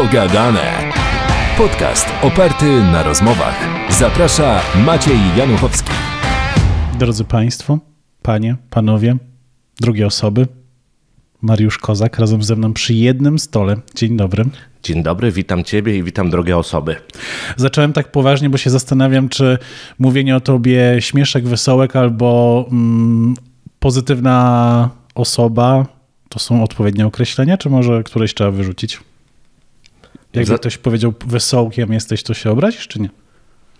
Pogadane. Podcast oparty na rozmowach. Zaprasza Maciej Januchowski. Drodzy Państwo, Panie, Panowie, drugie osoby, Mariusz Kozak razem ze mną przy jednym stole. Dzień dobry. Dzień dobry, witam Ciebie i witam drogie osoby. Zacząłem tak poważnie, bo się zastanawiam, czy mówienie o Tobie śmieszek, wesołek albo mm, pozytywna osoba to są odpowiednie określenia, czy może któreś trzeba wyrzucić? Jakby Za... ktoś powiedział wesołkiem jesteś, to się obrazisz czy nie?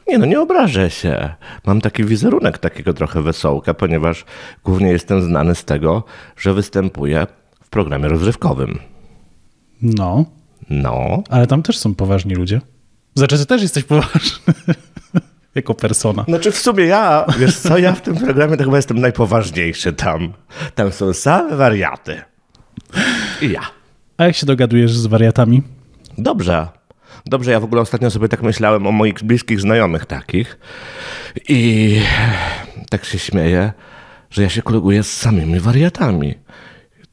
Nie no, nie obrażę się. Mam taki wizerunek takiego trochę wesołka, ponieważ głównie jestem znany z tego, że występuję w programie rozrywkowym. No. No. Ale tam też są poważni ludzie. Znaczy, ty też jesteś poważny jako persona. Znaczy w sumie ja, wiesz co, ja w tym programie to chyba jestem najpoważniejszy tam. Tam są same wariaty. I ja. A jak się dogadujesz z wariatami? Dobrze. Dobrze, ja w ogóle ostatnio sobie tak myślałem o moich bliskich znajomych takich i tak się śmieję, że ja się koleguję z samymi wariatami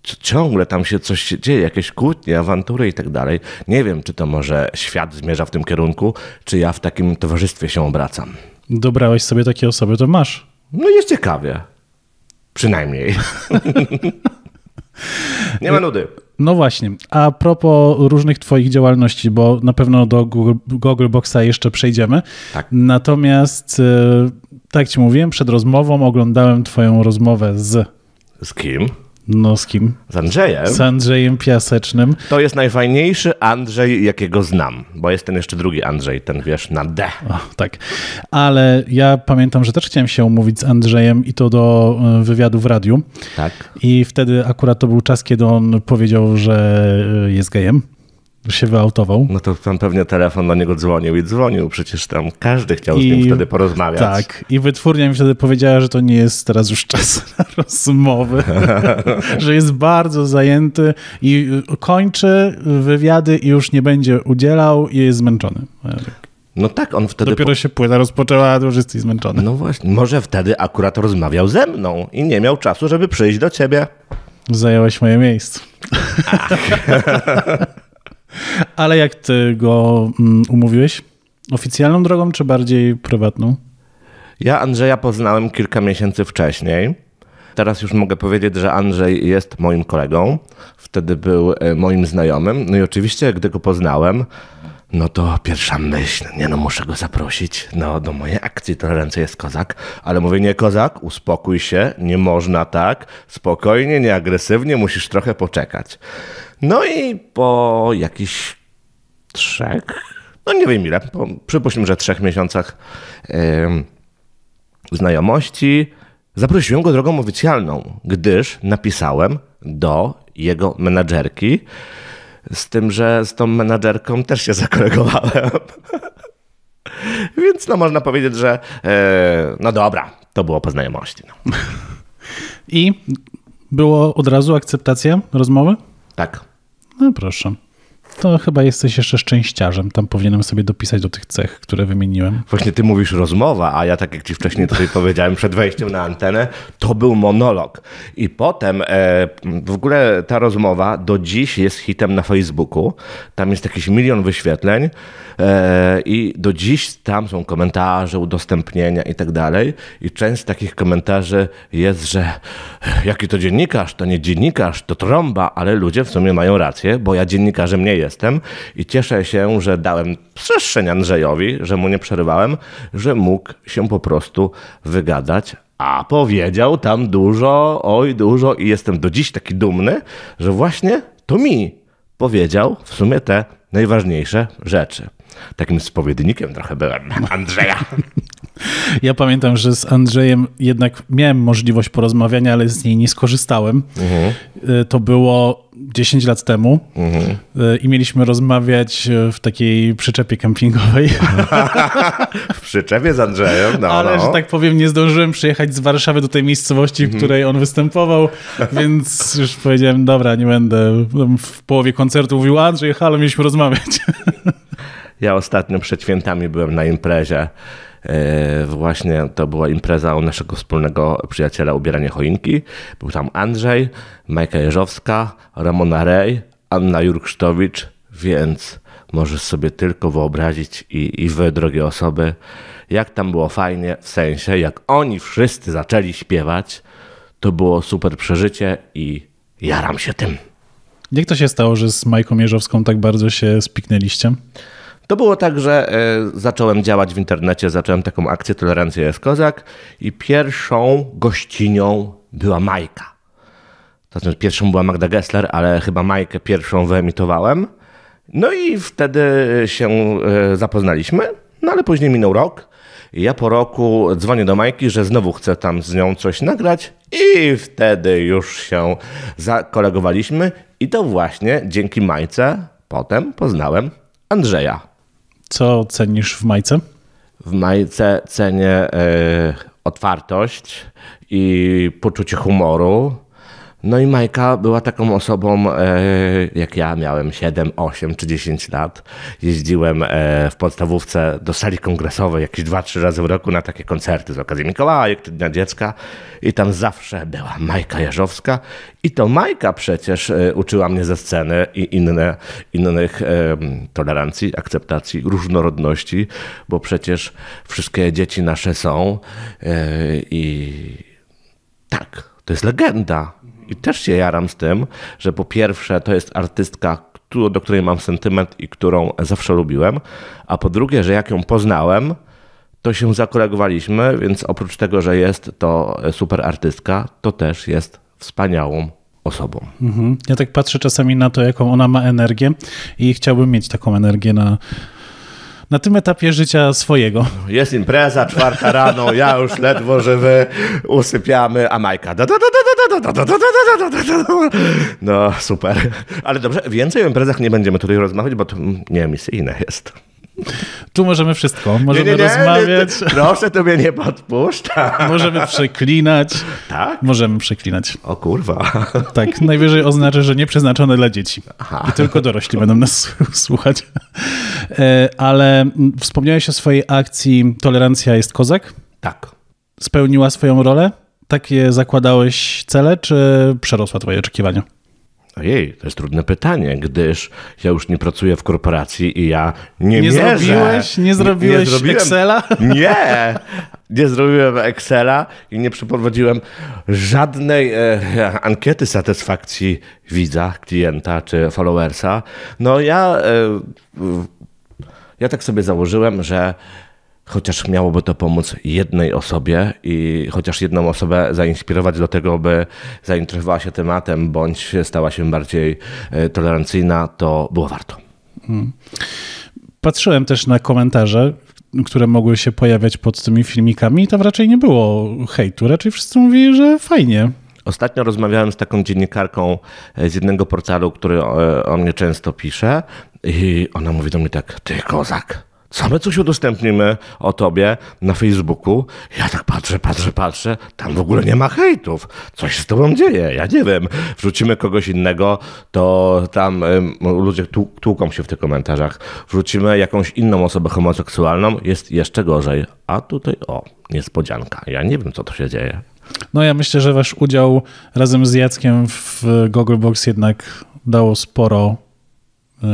ciągle tam się coś dzieje, jakieś kłótnie, awantury i tak dalej. Nie wiem, czy to może świat zmierza w tym kierunku, czy ja w takim towarzystwie się obracam. Dobrałeś sobie takie osoby, to masz. No jest ciekawie. Przynajmniej. Nie ma nudy. No właśnie, a propos różnych Twoich działalności, bo na pewno do Google, Google Boxa jeszcze przejdziemy. Tak. Natomiast, y, tak Ci mówiłem, przed rozmową oglądałem Twoją rozmowę z. Z kim? No z kim? Z Andrzejem. Z Andrzejem Piasecznym. To jest najfajniejszy Andrzej, jakiego znam, bo jest ten jeszcze drugi Andrzej, ten wiesz, na D. O, tak, ale ja pamiętam, że też chciałem się umówić z Andrzejem i to do e, wywiadu w radiu. Tak. I wtedy akurat to był czas, kiedy on powiedział, że e, jest gejem się wyautował. No to tam pewnie telefon do niego dzwonił i dzwonił, przecież tam każdy chciał I, z nim wtedy porozmawiać. Tak, i wytwórnia mi wtedy powiedziała, że to nie jest teraz już czas na rozmowy, że jest bardzo zajęty i kończy wywiady i już nie będzie udzielał i jest zmęczony. E, no tak, on wtedy. Dopiero się płyta rozpoczęła, a już jesteś zmęczony. No właśnie, może wtedy akurat rozmawiał ze mną i nie miał czasu, żeby przyjść do ciebie. Zająłeś moje miejsce. Ale jak ty go mm, umówiłeś? Oficjalną drogą czy bardziej prywatną? Ja Andrzeja poznałem kilka miesięcy wcześniej. Teraz już mogę powiedzieć, że Andrzej jest moim kolegą. Wtedy był e, moim znajomym. No i oczywiście, gdy go poznałem, no to pierwsza myśl, nie no, muszę go zaprosić no, do mojej akcji, To ręce jest kozak, ale mówię, nie kozak, uspokój się, nie można tak, spokojnie, nieagresywnie, musisz trochę poczekać. No i po jakichś trzech, no nie wiem ile, po, przypuśćmy, że trzech miesiącach yy, znajomości, zaprosiłem go drogą oficjalną, gdyż napisałem do jego menadżerki, z tym, że z tą menadżerką też się zakolegowałem. Więc no można powiedzieć, że yy, no dobra, to było po znajomości. No. I było od razu akceptacja rozmowy? Tak. No proszę to chyba jesteś jeszcze szczęściarzem. Tam powinienem sobie dopisać do tych cech, które wymieniłem. Właśnie ty mówisz rozmowa, a ja tak jak ci wcześniej tutaj powiedziałem przed wejściem na antenę, to był monolog. I potem e, w ogóle ta rozmowa do dziś jest hitem na Facebooku. Tam jest jakiś milion wyświetleń e, i do dziś tam są komentarze, udostępnienia i tak dalej. I część takich komentarzy jest, że jaki to dziennikarz, to nie dziennikarz, to trąba, ale ludzie w sumie mają rację, bo ja dziennikarzem nie jestem jestem i cieszę się, że dałem przestrzeń Andrzejowi, że mu nie przerywałem, że mógł się po prostu wygadać. A powiedział tam dużo, oj dużo i jestem do dziś taki dumny, że właśnie to mi powiedział w sumie te najważniejsze rzeczy. Takim spowiednikiem trochę byłem Andrzeja. Ja pamiętam, że z Andrzejem jednak miałem możliwość porozmawiania, ale z niej nie skorzystałem. Mhm. Y, to było 10 lat temu mhm. Y, i mieliśmy rozmawiać y, w takiej przyczepie kempingowej. w przyczepie z Andrzejem, no. Ale, no. że tak powiem, nie zdążyłem przyjechać z Warszawy do tej miejscowości, w mhm. której on występował, więc już powiedziałem, dobra, nie będę w połowie koncertu mówił, Andrzej, halo, mieliśmy rozmawiać. ja ostatnio przed świętami byłem na imprezie E, właśnie to była impreza u naszego wspólnego przyjaciela Ubieranie Choinki. Był tam Andrzej, Majka Jeżowska, Ramona Rej, Anna Jurksztowicz, więc możesz sobie tylko wyobrazić i, i wy, drogie osoby, jak tam było fajnie, w sensie jak oni wszyscy zaczęli śpiewać, to było super przeżycie i jaram się tym. Jak to się stało, że z Majką Jerzowską tak bardzo się spiknęliście? To było tak, że e, zacząłem działać w internecie, zacząłem taką akcję Tolerancja jest Kozak i pierwszą gościnią była Majka. To znaczy pierwszą była Magda Gessler, ale chyba Majkę pierwszą wyemitowałem. No i wtedy się e, zapoznaliśmy, no ale później minął rok. ja po roku dzwonię do Majki, że znowu chcę tam z nią coś nagrać i wtedy już się zakolegowaliśmy i to właśnie dzięki Majce potem poznałem Andrzeja. Co cenisz w majce? W majce cenię y, otwartość i poczucie humoru no i Majka była taką osobą, e, jak ja miałem 7, 8 czy 10 lat. Jeździłem e, w podstawówce do sali kongresowej jakieś 2-3 razy w roku na takie koncerty z okazji Mikołaja, jak Dnia Dziecka i tam zawsze była Majka Jarzowska i to Majka przecież e, uczyła mnie ze sceny i inne, innych tolerancji, akceptacji, różnorodności, bo przecież wszystkie dzieci nasze są i tak, to jest legenda i też się jaram z tym, że po pierwsze to jest artystka, do której mam sentyment i którą zawsze lubiłem, a po drugie, że jak ją poznałem, to się zakolegowaliśmy, więc oprócz tego, że jest to e, super artystka, to też jest wspaniałą osobą. Mhm. Ja tak patrzę czasami na to, jaką ona ma energię i chciałbym mieć taką energię na na tym etapie życia swojego. Jest impreza, czwarta rano, ja już ledwo żywy, usypiamy, a Majka. No, super. Ale dobrze, więcej o imprezach nie będziemy tutaj rozmawiać, bo to nie misyjne jest. Tu możemy wszystko. Możemy nie, nie, nie, rozmawiać. proszę, to mnie nie podpuszcza. Możemy przeklinać. Tak? Możemy przeklinać. O kurwa. Tak, najwyżej oznacza, że nie przeznaczone dla dzieci. Aha. I tylko dorośli będą nas słuchać. E, ale wspomniałeś o swojej akcji Tolerancja jest kozak? Tak. Spełniła swoją rolę? Takie zakładałeś cele, czy przerosła twoje oczekiwania? Ojej, to jest trudne pytanie, gdyż ja już nie pracuję w korporacji i ja nie, nie mierzę. Zrobiłeś, nie zrobiłeś nie, nie Excela? Nie, nie zrobiłem Excela i nie przeprowadziłem żadnej e, ankiety satysfakcji widza, klienta czy followersa. No ja, e, ja tak sobie założyłem, że chociaż miałoby to pomóc jednej osobie i chociaż jedną osobę zainspirować do tego, by zainteresowała się tematem bądź stała się bardziej e, tolerancyjna, to było warto. Hmm. Patrzyłem też na komentarze, które mogły się pojawiać pod tymi filmikami i tam raczej nie było hejtu, raczej wszyscy mówili, że fajnie. Ostatnio rozmawiałem z taką dziennikarką e, z jednego portalu, który e, o mnie często pisze i ona mówi do mnie tak, ty kozak, Same coś udostępnimy o tobie na Facebooku. Ja tak patrzę, patrzę, patrzę. Tam w ogóle nie ma hejtów. Coś z tobą dzieje. Ja nie wiem. Wrzucimy kogoś innego, to tam ym, ludzie tłuką się w tych komentarzach. Wrzucimy jakąś inną osobę homoseksualną. Jest jeszcze gorzej. A tutaj, o, niespodzianka. Ja nie wiem, co to się dzieje. No ja myślę, że wasz udział razem z Jackiem w Google Box jednak dało sporo E,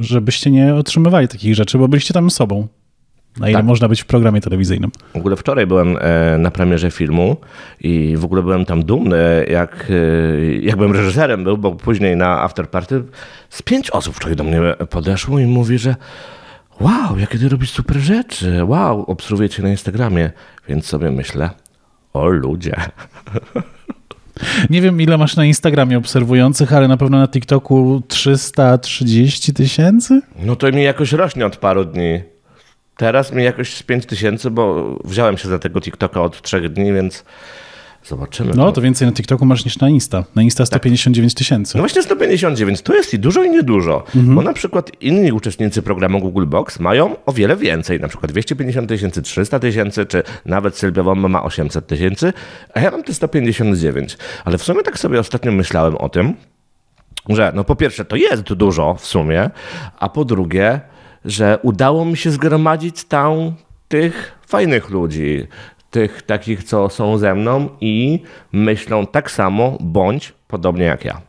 żebyście nie otrzymywali takich rzeczy, bo byliście tam sobą. Na ile tak. można być w programie telewizyjnym. W ogóle wczoraj byłem e, na premierze filmu i w ogóle byłem tam dumny, jak, e, jak byłem reżyserem był, bo później na afterparty z pięć osób wczoraj do mnie podeszło i mówi, że wow, jakie ty robisz super rzeczy, wow, obserwuję cię na Instagramie. Więc sobie myślę, o ludzie. Nie wiem, ile masz na Instagramie obserwujących, ale na pewno na TikToku 330 tysięcy? No to mi jakoś rośnie od paru dni. Teraz mi jakoś z 5 tysięcy, bo wziąłem się za tego TikToka od trzech dni, więc Zobaczymy. No, no, to więcej na TikToku masz niż na Insta. Na Insta 159 tak. tysięcy. No właśnie 159. To jest i dużo, i niedużo. Mhm. Bo na przykład inni uczestnicy programu Google Box mają o wiele więcej. Na przykład 250 tysięcy, 300 tysięcy, czy nawet Sylwia Womba ma 800 tysięcy, a ja mam te 159. Ale w sumie tak sobie ostatnio myślałem o tym, że no po pierwsze to jest dużo w sumie, a po drugie, że udało mi się zgromadzić tam tych fajnych ludzi, tych takich, co są ze mną i myślą tak samo bądź podobnie jak ja.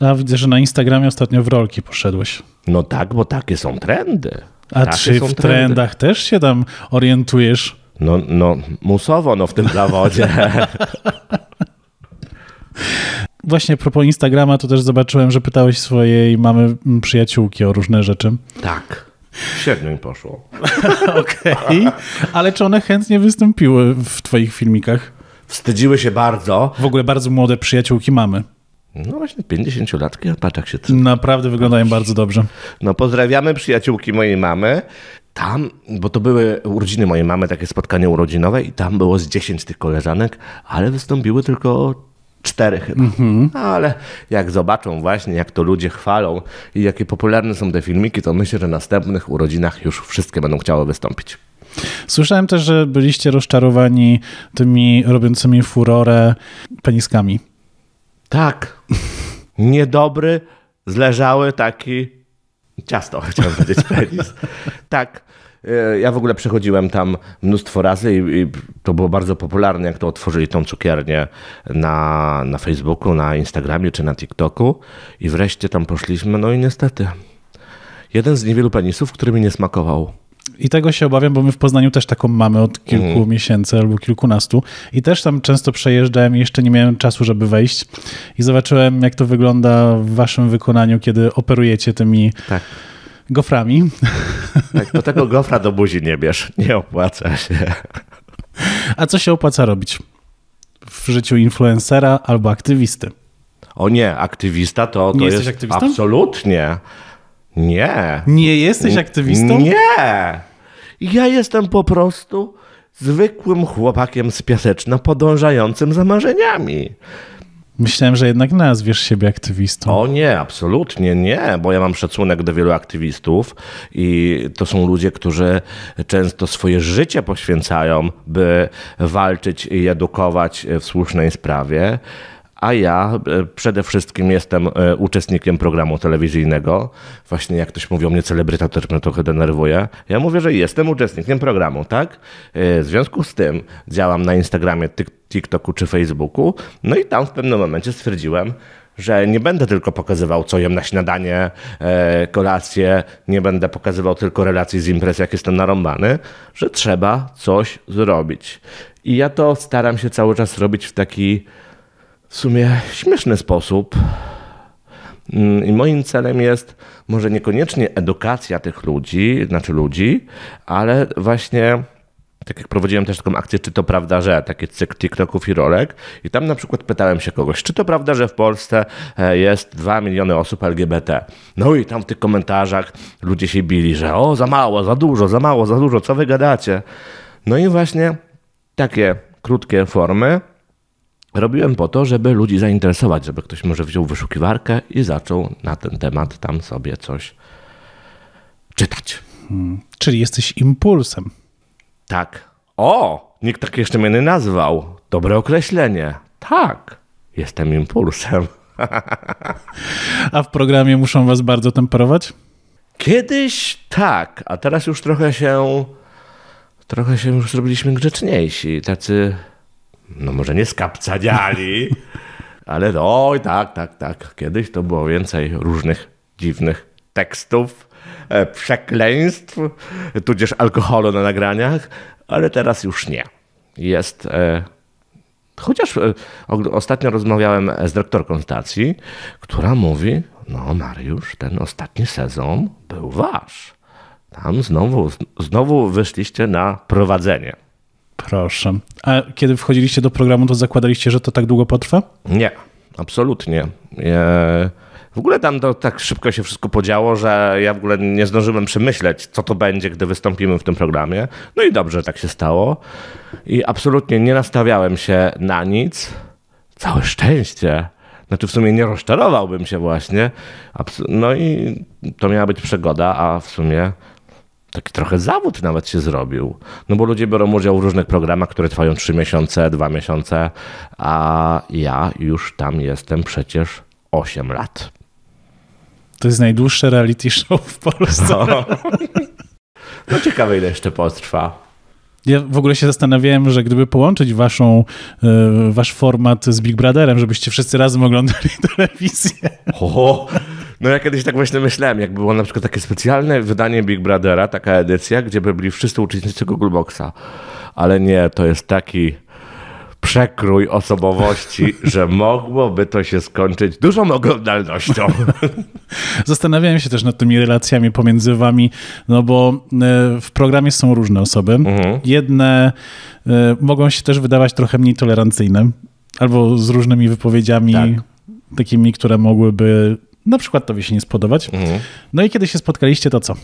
A widzę, że na Instagramie ostatnio w rolki poszedłeś. No tak, bo takie są trendy. A takie czy w trendy. trendach też się tam orientujesz? No, no musowo no w tym zawodzie. Właśnie propos Instagrama, to też zobaczyłem, że pytałeś swojej mamy przyjaciółki o różne rzeczy. Tak. Siedmiu im poszło. Okej, okay. ale czy one chętnie wystąpiły w twoich filmikach? Wstydziły się bardzo. W ogóle bardzo młode przyjaciółki mamy. No właśnie, 50-latki, a patrz jak się... To... Naprawdę wyglądają bardzo dobrze. No pozdrawiamy przyjaciółki mojej mamy. Tam, bo to były urodziny mojej mamy, takie spotkanie urodzinowe i tam było z 10 tych koleżanek, ale wystąpiły tylko cztery chyba. Mm-hmm. Ale jak zobaczą właśnie, jak to ludzie chwalą i jakie popularne są te filmiki, to myślę, że na następnych urodzinach już wszystkie będą chciały wystąpić. Słyszałem też, że byliście rozczarowani tymi robiącymi furorę peniskami. Tak. Niedobry, zleżały taki ciasto, chciałem powiedzieć penis. Tak. E, ja w ogóle przechodziłem tam mnóstwo razy i, i, to było bardzo popularne, jak to otworzyli tą cukiernię na, na Facebooku, na Instagramie czy na TikToku. I wreszcie tam poszliśmy, no i niestety. Jeden z niewielu penisów, który mi nie smakował. I tego się obawiam, bo my w Poznaniu też taką mamy od kilku mm. miesięcy albo kilkunastu. I też tam często przejeżdżałem i jeszcze nie miałem czasu, żeby wejść. I zobaczyłem, jak to wygląda w waszym wykonaniu, kiedy operujecie tymi. Tak goframi. Tak, do tego gofra do buzi nie bierz, nie opłaca się. A co się opłaca robić w życiu influencera albo aktywisty? O nie, aktywista to, to nie jest aktywistą? absolutnie. Nie. Nie jesteś aktywistą? Nie. Ja jestem po prostu zwykłym chłopakiem z piaseczna podążającym za marzeniami. Myślałem, że jednak nazwiesz siebie aktywistą. O nie, absolutnie nie, bo ja mam szacunek do wielu aktywistów i to są ludzie, którzy często swoje życie poświęcają, by walczyć i edukować w słusznej sprawie a ja e, przede wszystkim jestem e, uczestnikiem programu telewizyjnego. Właśnie jak ktoś mówi o mnie celebryta, to mnie trochę denerwuje. Ja mówię, że jestem uczestnikiem programu, tak? E, w związku z tym działam na Instagramie, TikToku, TikToku czy Facebooku. No i tam w pewnym momencie stwierdziłem, że nie będę tylko pokazywał, co jem na śniadanie, e, kolację, nie będę pokazywał tylko relacji z imprez, jak jestem narąbany, że trzeba coś zrobić. I ja to staram się cały czas robić w taki w sumie śmieszny sposób. Mm, I moim celem jest może niekoniecznie edukacja tych ludzi, znaczy ludzi, ale właśnie tak jak prowadziłem też taką akcję, czy to prawda, że takie cykl TikToków i rolek. I tam na przykład pytałem się kogoś, czy to prawda, że w Polsce e, jest 2 miliony osób LGBT. No i tam w tych komentarzach ludzie się bili, że o, za mało, za dużo, za mało, za dużo, co wy gadacie. No i właśnie takie krótkie formy robiłem po to, żeby ludzi zainteresować, żeby ktoś może wziął wyszukiwarkę i zaczął na ten temat tam sobie coś czytać. Hmm. Czyli jesteś impulsem tak. O, nikt tak jeszcze mnie nie nazwał. Dobre określenie. Tak, jestem impulsem. A w programie muszą was bardzo temperować? Kiedyś tak, a teraz już trochę się. Trochę się już zrobiliśmy grzeczniejsi. Tacy, no może nie skapcadziali, ale oj, tak, tak, tak. Kiedyś to było więcej różnych dziwnych tekstów E, przekleństw, tudzież alkoholu na nagraniach, ale teraz już nie. Jest. E, chociaż e, ostatnio rozmawiałem z dyrektorką stacji, która mówi: No, Mariusz, ten ostatni sezon był wasz. Tam znowu, znowu wyszliście na prowadzenie. Proszę. A kiedy wchodziliście do programu, to zakładaliście, że to tak długo potrwa? Nie, absolutnie. Eee... W ogóle tam to tak szybko się wszystko podziało, że ja w ogóle nie zdążyłem przemyśleć, co to będzie, gdy wystąpimy w tym programie. No i dobrze, tak się stało. I absolutnie nie nastawiałem się na nic. Całe szczęście. Znaczy w sumie nie rozczarowałbym się właśnie. No i to miała być przegoda, a w sumie taki trochę zawód nawet się zrobił. No bo ludzie biorą udział w różnych programach, które trwają 3 miesiące, 2 miesiące, a ja już tam jestem przecież 8 lat. To jest najdłuższe reality show w Polsce. No, no ciekawe, ile jeszcze potrwa. Ja w ogóle się zastanawiałem, że gdyby połączyć waszą, e, wasz format z Big Brotherem, żebyście wszyscy razem oglądali telewizję. Oho. no ja kiedyś tak właśnie myślałem, jak było na przykład takie specjalne wydanie Big Brothera, taka edycja, gdzie by byli wszyscy uczestnicy Google Boxa, Ale nie, to jest taki przekrój osobowości, że mogłoby to się skończyć dużą oglądalnością. Zastanawiałem się też nad tymi relacjami pomiędzy wami, no bo e, w programie są różne osoby. Mhm. Jedne e, mogą się też wydawać trochę mniej tolerancyjne, albo z różnymi wypowiedziami tak. takimi, które mogłyby na przykład tobie się nie spodobać. Mhm. No i kiedy się spotkaliście, to co?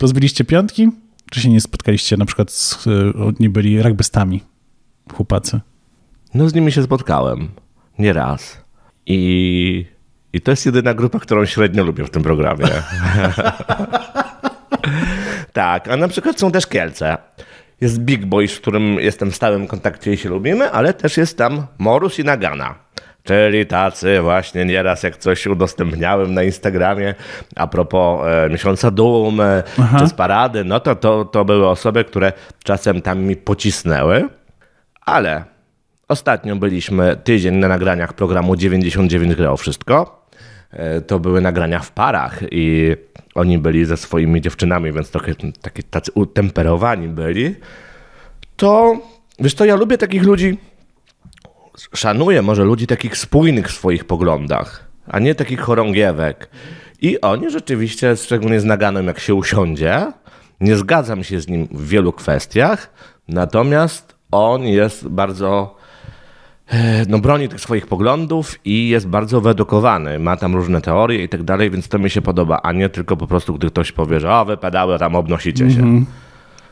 Rozbiliście piątki? Czy się nie spotkaliście na przykład z, e, oni byli rugbystami? chłopacy? No z nimi się spotkałem. Nie raz. I, I to jest jedyna grupa, którą średnio lubię w tym programie. tak, a na przykład są też Kielce. Jest Big Boys, z którym jestem w stałym kontakcie i się lubimy, ale też jest tam Morus i Nagana. Czyli tacy właśnie nieraz jak coś udostępniałem na Instagramie a propos e, miesiąca Doom czy parady, no to, to to były osoby, które czasem tam mi pocisnęły ale ostatnio byliśmy tydzień na nagraniach programu 99 grało wszystko. E, to były nagrania w parach i oni byli ze swoimi dziewczynami, więc trochę taki, tacy utemperowani byli. To wiesz to ja lubię takich ludzi, szanuję może ludzi takich spójnych w swoich poglądach, a nie takich chorągiewek. I oni rzeczywiście, szczególnie z Naganem, jak się usiądzie, nie zgadzam się z nim w wielu kwestiach, natomiast on jest bardzo e, no, broni tych swoich poglądów i jest bardzo wyedukowany. Ma tam różne teorie i tak dalej, więc to mi się podoba, a nie tylko po prostu, gdy ktoś powie, że o, wypadały, tam obnosicie się. Mm -hmm.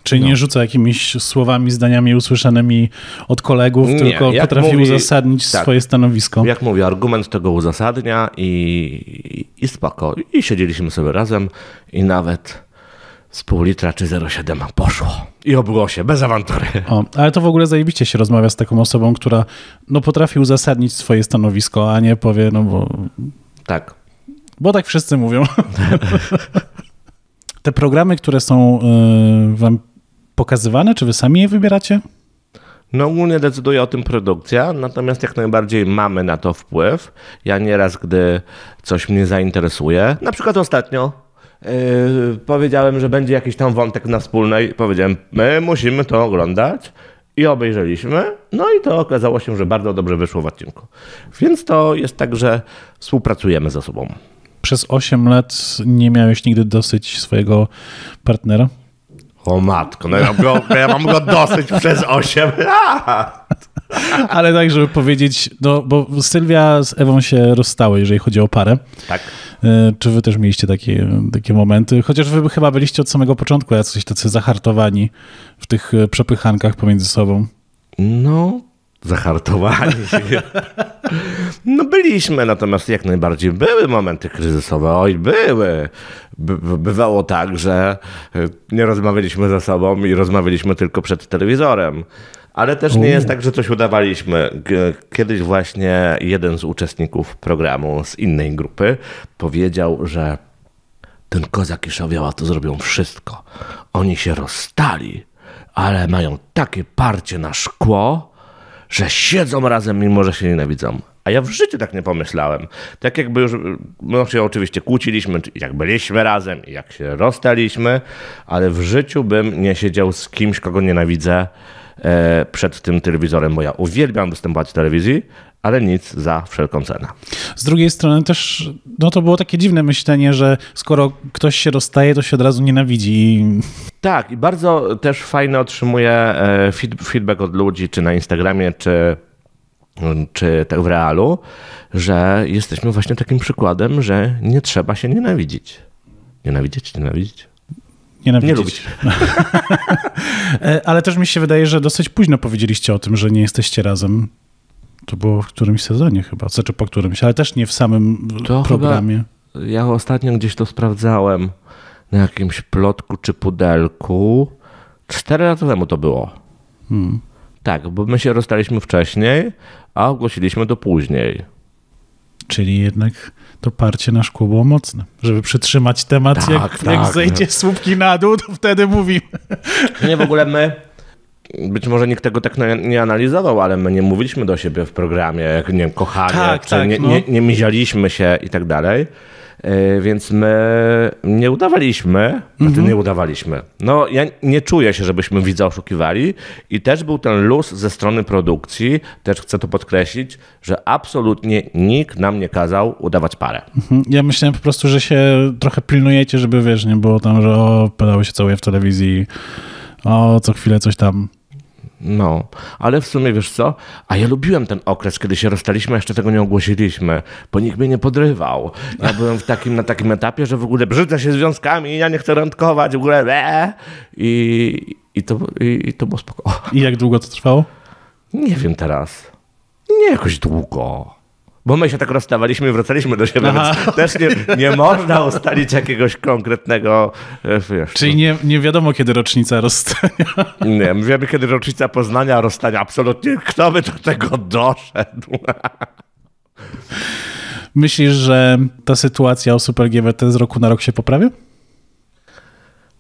Czyli no. nie rzuca jakimiś słowami, zdaniami usłyszanymi od kolegów, nie, tylko potrafi mówi, uzasadnić tak, swoje stanowisko. Jak mówię, argument tego uzasadnia i, i spoko. I siedzieliśmy sobie razem i nawet z pół litra czy 0,7 poszło. I obyło się, bez awantury. O, ale to w ogóle zajebiście się rozmawia z taką osobą, która no, potrafi uzasadnić swoje stanowisko, a nie powie, no bo... Tak. Bo tak wszyscy mówią. Te programy, które są y, wam pokazywane, czy wy sami je wybieracie? No ogólnie decyduje o tym produkcja, natomiast jak najbardziej mamy na to wpływ. Ja nieraz, gdy coś mnie zainteresuje, na przykład ostatnio Yy, powiedziałem, że będzie jakiś tam wątek na wspólnej. Powiedziałem, my musimy to oglądać. I obejrzeliśmy, no i to okazało się, że bardzo dobrze wyszło w odcinku. Więc to jest tak, że współpracujemy ze sobą. Przez 8 lat nie miałeś nigdy dosyć swojego partnera? O matko, no ja, go, no ja mam go dosyć przez 8 lat. Ale tak, żeby powiedzieć, no bo Sylwia z Ewą się rozstały, jeżeli chodzi o parę. Tak. E, czy wy też mieliście takie, takie momenty? Chociaż wy chyba byliście od samego początku jacyś tacy zahartowani w tych e, przepychankach pomiędzy sobą. No, zahartowani. No byliśmy, natomiast jak najbardziej były momenty kryzysowe. Oj, były. bywało tak, że e, nie rozmawialiśmy ze sobą i rozmawialiśmy tylko przed telewizorem. Ale też nie jest tak, że coś udawaliśmy. Kiedyś właśnie jeden z uczestników programu z innej grupy powiedział, że ten kozak i szawioła to zrobią wszystko. Oni się rozstali, ale mają takie parcie na szkło, że siedzą razem, mimo że się nienawidzą. A ja w życiu tak nie pomyślałem. Tak jakby już, my się oczywiście kłóciliśmy, jak byliśmy razem, jak się rozstaliśmy, ale w życiu bym nie siedział z kimś, kogo nienawidzę, E, przed tym telewizorem, bo ja uwielbiam występować w telewizji, ale nic za wszelką cenę. Z drugiej strony też, no to było takie dziwne myślenie, że skoro ktoś się rozstaje, to się od razu nienawidzi. Tak, i bardzo też fajne otrzymuję e, feedback od ludzi, czy na Instagramie, czy czy tak w realu, że jesteśmy właśnie takim przykładem, że nie trzeba się nienawidzić. Nienawidzić, nienawidzić. Nienawidzić. Nie lubić. E, ale też mi się wydaje, że dosyć późno powiedzieliście o tym, że nie jesteście razem. To było w którymś sezonie chyba, znaczy po którymś, ale też nie w samym to programie. ja ostatnio gdzieś to sprawdzałem na jakimś plotku czy pudelku. Cztery lata temu to było. Hmm. Tak, bo my się rozstaliśmy wcześniej, a ogłosiliśmy to później. Czyli jednak to parcie na szkło było mocne. Żeby przytrzymać temat, tak, jak, tak, jak zejdzie no. słupki na dół, to wtedy mówimy. Nie, w ogóle my, być może nikt tego tak nie analizował, ale my nie mówiliśmy do siebie w programie, jak nie wiem, kochanie, tak, czy tak, nie, no. nie, nie mizialiśmy się i tak dalej. E, więc my nie udawaliśmy, mhm. znaczy nie udawaliśmy. No ja nie czuję się, żebyśmy widza oszukiwali i też był ten luz ze strony produkcji, też chcę to podkreślić, że absolutnie nikt nam nie kazał udawać parę. Mhm. Ja myślałem po prostu, że się trochę pilnujecie, żeby wiesz, nie było tam, że o, pedały się całuje w telewizji, o, co chwilę coś tam. No, ale w sumie wiesz co? A ja lubiłem ten okres, kiedy się rozstaliśmy, jeszcze tego nie ogłosiliśmy, bo nikt mnie nie podrywał. Ja byłem w takim, na takim etapie, że w ogóle brzydzę się związkami, ja nie chcę randkować, w ogóle I, i, to, i, i to było spoko. I jak długo to trwało? Nie wiem teraz. Nie jakoś długo. Bo my się tak rozstawaliśmy i wracaliśmy do siebie, Aha. więc też nie, nie można ustalić jakiegoś konkretnego. E, wiesz, Czyli nie, nie wiadomo, kiedy rocznica rozstania. Nie, my wiemy, kiedy rocznica poznania, rozstania absolutnie. Kto by do tego doszedł? Myślisz, że ta sytuacja osób LGBT z roku na rok się poprawia?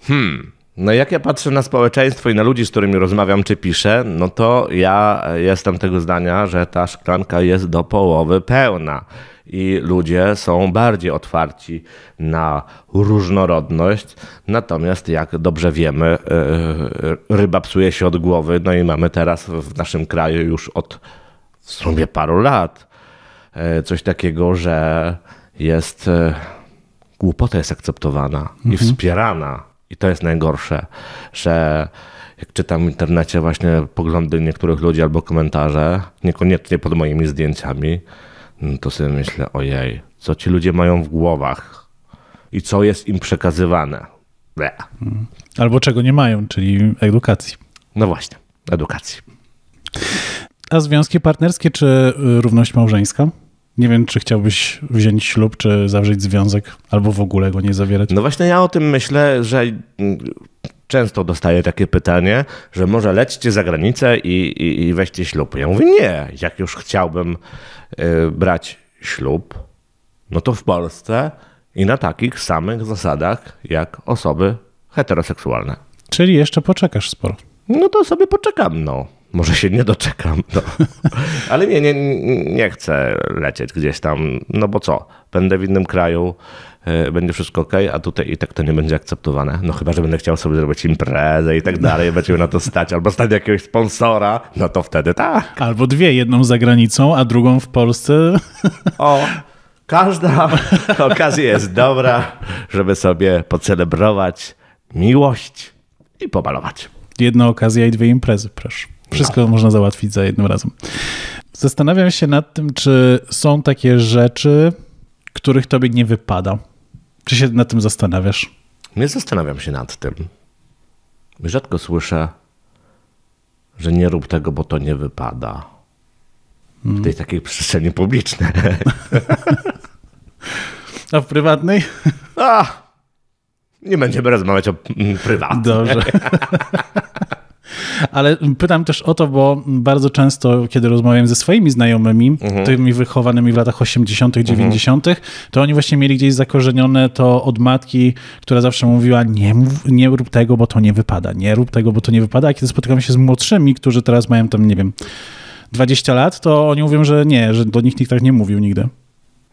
Hmm. No jak ja patrzę na społeczeństwo i na ludzi, z którymi rozmawiam czy piszę, no to ja jestem tego zdania, że ta szklanka jest do połowy pełna i ludzie są bardziej otwarci na różnorodność. Natomiast, jak dobrze wiemy, e, e, ryba psuje się od głowy, no i mamy teraz w naszym kraju już od w sumie paru lat e, coś takiego, że jest głupota jest akceptowana mhm. i wspierana. I to jest najgorsze, że jak czytam w internecie właśnie poglądy niektórych ludzi albo komentarze, niekoniecznie pod moimi zdjęciami, no to sobie myślę, ojej, co ci ludzie mają w głowach i co jest im przekazywane. Ble. Mm. Albo czego nie mają, czyli edukacji. No właśnie, edukacji. A związki partnerskie czy y, równość małżeńska? Nie wiem, czy chciałbyś wziąć ślub, czy zawrzeć związek, albo w ogóle go nie zawierać. No właśnie ja o tym myślę, że mm, często dostaję takie pytanie, że może lećcie za granicę i, i, i weźcie ślub. Ja mówię, nie, jak już chciałbym y, brać ślub, no to w Polsce i na takich samych zasadach jak osoby heteroseksualne. Czyli jeszcze poczekasz sporo. No to sobie poczekam, no może się nie doczekam. No. Ale nie, nie, nie chcę lecieć gdzieś tam, no bo co, będę w innym kraju, e, będzie wszystko ok, a tutaj i tak to nie będzie akceptowane. No chyba, że będę chciał sobie zrobić imprezę i tak no. dalej, będzie na to stać, albo stać jakiegoś sponsora, no to wtedy tak. Albo dwie, jedną za granicą, a drugą w Polsce. O, każda okazja jest dobra, żeby sobie pocelebrować miłość i pomalować. Jedna okazja i dwie imprezy, proszę. Wszystko no. można załatwić za jednym razem. Zastanawiam się nad tym, czy są takie rzeczy, których tobie nie wypada. Czy się nad tym zastanawiasz? Nie zastanawiam się nad tym. Rzadko słyszę, że nie rób tego, bo to nie wypada. W tej takiej przestrzeni publicznej. A w prywatnej? A, nie będziemy rozmawiać o mm, prywatnej. Dobrze. Ale pytam też o to, bo bardzo często, kiedy rozmawiam ze swoimi znajomymi, mhm. tymi wychowanymi w latach 80., 90., mhm. to oni właśnie mieli gdzieś zakorzenione to od matki, która zawsze mówiła: nie, mów, nie rób tego, bo to nie wypada, nie rób tego, bo to nie wypada. A kiedy spotykam się z młodszymi, którzy teraz mają tam, nie wiem, 20 lat, to oni mówią, że nie, że do nich nikt tak nie mówił nigdy.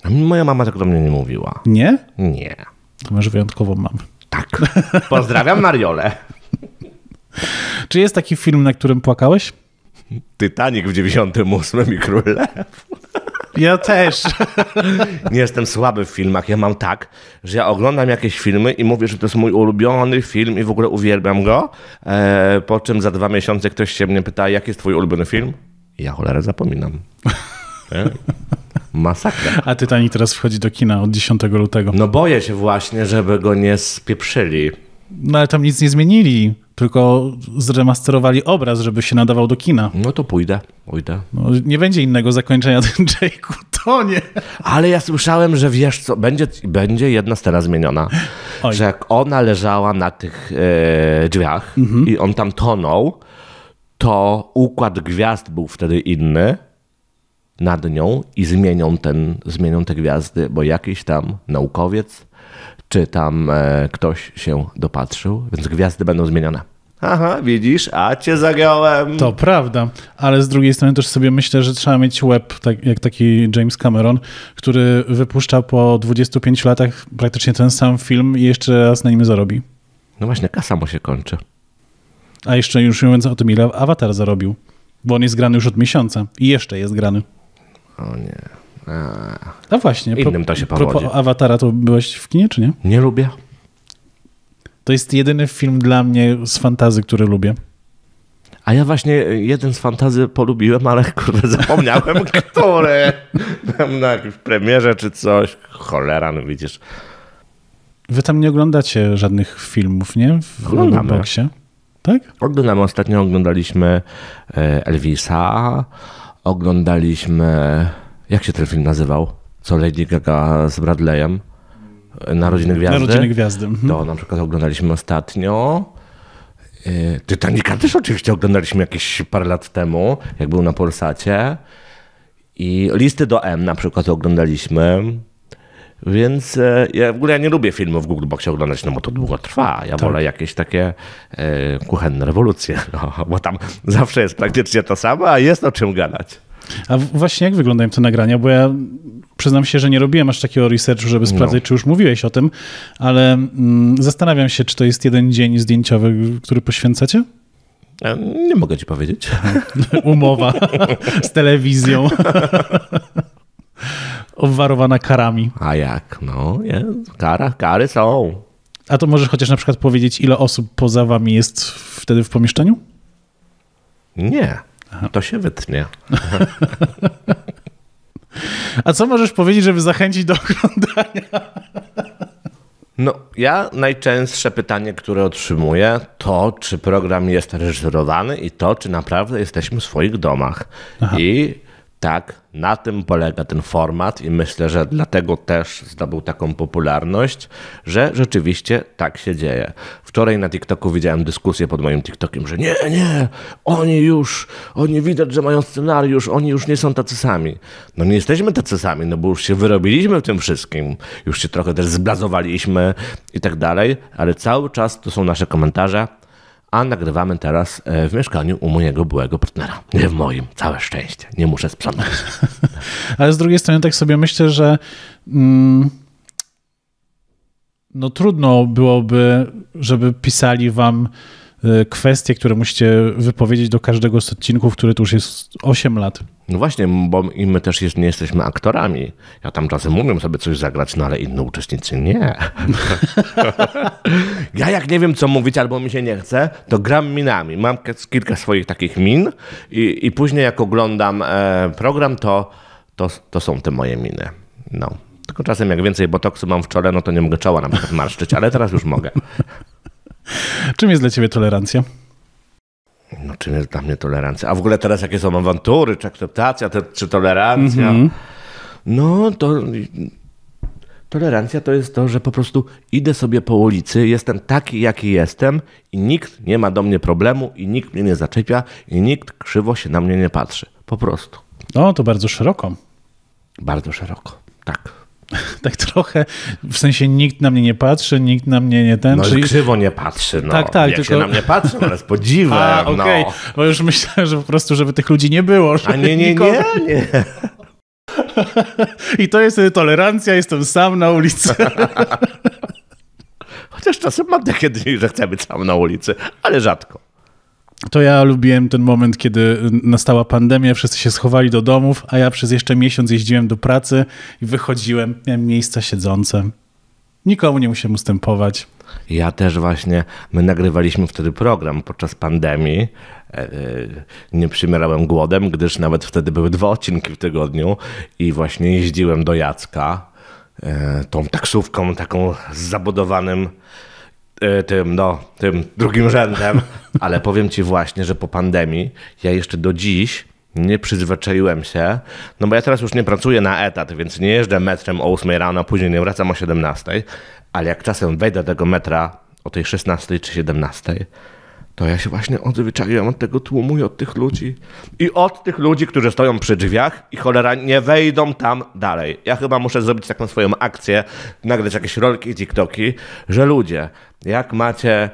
Moja mama tak do mnie nie mówiła. Nie? Nie. To masz wyjątkową mamę. Tak. Pozdrawiam Mariole. Czy jest taki film, na którym płakałeś? Titanic w 98 i Król Ja też. Nie jestem słaby w filmach. Ja mam tak, że ja oglądam jakieś filmy i mówię, że to jest mój ulubiony film i w ogóle uwielbiam go. Eee, po czym za dwa miesiące ktoś się mnie pyta, jaki jest twój ulubiony film? I ja cholera zapominam. E, masakra. A Titanic teraz wchodzi do kina od 10 lutego. No boję się właśnie, żeby go nie spieprzyli. No ale tam nic nie zmienili tylko zremasterowali obraz, żeby się nadawał do kina. No to pójdę, pójdę. No, nie będzie innego zakończenia ten Jake'u, to nie. Ale ja słyszałem, że wiesz co, będzie, będzie jedna scena zmieniona, Oj. że jak ona leżała na tych e, drzwiach mhm. i on tam tonął, to układ gwiazd był wtedy inny nad nią i zmienią, ten, zmienią te gwiazdy, bo jakiś tam naukowiec czy tam e, ktoś się dopatrzył, więc gwiazdy będą zmienione. Aha, widzisz, a cię zagiąłem. To prawda, ale z drugiej strony też sobie myślę, że trzeba mieć łeb, tak, jak taki James Cameron, który wypuszcza po 25 latach praktycznie ten sam film i jeszcze raz na nim zarobi. No właśnie, kasa mu się kończy. A jeszcze już mówiąc o tym, ile Avatar zarobił, bo on jest grany już od miesiąca i jeszcze jest grany. O nie. A, eee, A no właśnie, innym pro, to się powodzi. Pro Awatara to byłeś w kinie, czy nie? Nie lubię. To jest jedyny film dla mnie z fantazy, który lubię. A ja właśnie jeden z fantazy polubiłem, ale kurde zapomniałem, który. Byłem na jakiejś premierze czy coś. Cholera, no widzisz. Wy tam nie oglądacie żadnych filmów, nie? W Oglądamy. Boxie. Tak? Oglądamy. Ostatnio oglądaliśmy e, Elvisa, oglądaliśmy jak się ten film nazywał? Co Lady Gaga z Bradleyem? Narodziny Gwiazdy. Narodziny Gwiazdy. Mhm. To na przykład oglądaliśmy ostatnio. Y, Titanica też oczywiście oglądaliśmy jakieś parę lat temu, jak był na Polsacie. I listy do M na przykład oglądaliśmy. Więc y, ja w ogóle ja nie lubię filmów w Googleboxie oglądać, no bo to długo trwa. Ja tak. wolę jakieś takie y, kuchenne rewolucje, no, bo tam zawsze jest praktycznie to samo, a jest o czym gadać. A właśnie jak wyglądają te nagrania? Bo ja przyznam się, że nie robiłem aż takiego researchu, żeby no. sprawdzać, no. czy już mówiłeś o tym, ale mm, zastanawiam się, czy to jest jeden dzień zdjęciowy, który poświęcacie? E, nie mogę ci powiedzieć. Umowa z telewizją. Obwarowana karami. A jak? No, jest. Kara, kary są. A to możesz chociaż na przykład powiedzieć, ile osób poza wami jest wtedy w pomieszczeniu? Nie. Aha. to się wytnie. A co możesz powiedzieć, żeby zachęcić do oglądania? No, ja najczęstsze pytanie, które otrzymuję, to czy program jest reżyserowany i to, czy naprawdę jesteśmy w swoich domach. Aha. I tak, na tym polega ten format i myślę, że dlatego też zdobył taką popularność, że rzeczywiście tak się dzieje. Wczoraj na TikToku widziałem dyskusję pod moim TikTokiem, że nie, nie, oni już, oni widać, że mają scenariusz, oni już nie są tacy sami. No nie jesteśmy tacy sami, no bo już się wyrobiliśmy w tym wszystkim, już się trochę też zblazowaliśmy i tak dalej, ale cały czas to są nasze komentarze, a nagrywamy teraz e, w mieszkaniu u mojego byłego partnera. Nie w moim, całe szczęście. Nie muszę sprzątać. Ale z drugiej strony tak sobie myślę, że mm, no trudno byłoby, żeby pisali wam Y, kwestie, które musicie wypowiedzieć do każdego z odcinków, który tu już jest 8 lat. No właśnie, bo my też jest, nie jesteśmy aktorami. Ja tam czasem mówię sobie coś zagrać, no ale inni uczestnicy nie. ja jak nie wiem, co mówić albo mi się nie chce, to gram minami. Mam kilka swoich takich min i, i później jak oglądam e, program, to, to, to są te moje miny. No. Tylko czasem jak więcej botoksu mam w czole, no to nie mogę czoła na przykład marszczyć, ale teraz już mogę. Czym jest dla ciebie tolerancja? No, czym jest dla mnie tolerancja? A w ogóle teraz jakie są awantury, czy akceptacja, te, czy tolerancja? Mm -hmm. No, to Tolerancja to jest to, że po prostu idę sobie po ulicy, jestem taki, jaki jestem i nikt nie ma do mnie problemu i nikt mnie nie zaczepia i nikt krzywo się na mnie nie patrzy. Po prostu. No, to bardzo szeroko. Bardzo szeroko, tak. tak trochę, w sensie nikt na mnie nie patrzy, nikt na mnie nie ten. No czyli... krzywo nie patrzy, no. Tak, tak. Jak tylko... się na mnie patrzy, no, ale z podziwem, no. okej, okay. bo już myślałem, że po prostu, żeby tych ludzi nie było. A nie, nie, nie, nie. I to jest tolerancja, jestem sam na ulicy. Chociaż czasem mam takie dni, że chcę być sam na ulicy, ale rzadko to ja lubiłem ten moment, kiedy nastała pandemia, wszyscy się schowali do domów, a ja przez jeszcze miesiąc jeździłem do pracy i wychodziłem, miałem miejsca siedzące. Nikomu nie musiałem ustępować. Ja też właśnie, my nagrywaliśmy wtedy program podczas pandemii. E, e, nie przymierałem głodem, gdyż nawet wtedy były dwa odcinki w tygodniu i właśnie jeździłem do Jacka e, tą taksówką, taką z zabudowanym Y, tym, no, tym drugim rzędem, ale powiem ci właśnie, że po pandemii ja jeszcze do dziś nie przyzwyczaiłem się, no bo ja teraz już nie pracuję na etat, więc nie jeżdżę metrem o 8 rano, później nie wracam o 17, ale jak czasem wejdę do tego metra o tej 16 czy 17, to ja się właśnie odzwyczaiłem od tego tłumu i od tych ludzi. I od tych ludzi, którzy stoją przy drzwiach i cholera nie wejdą tam dalej. Ja chyba muszę zrobić taką swoją akcję, nagrać jakieś rolki TikToki, że ludzie, jak macie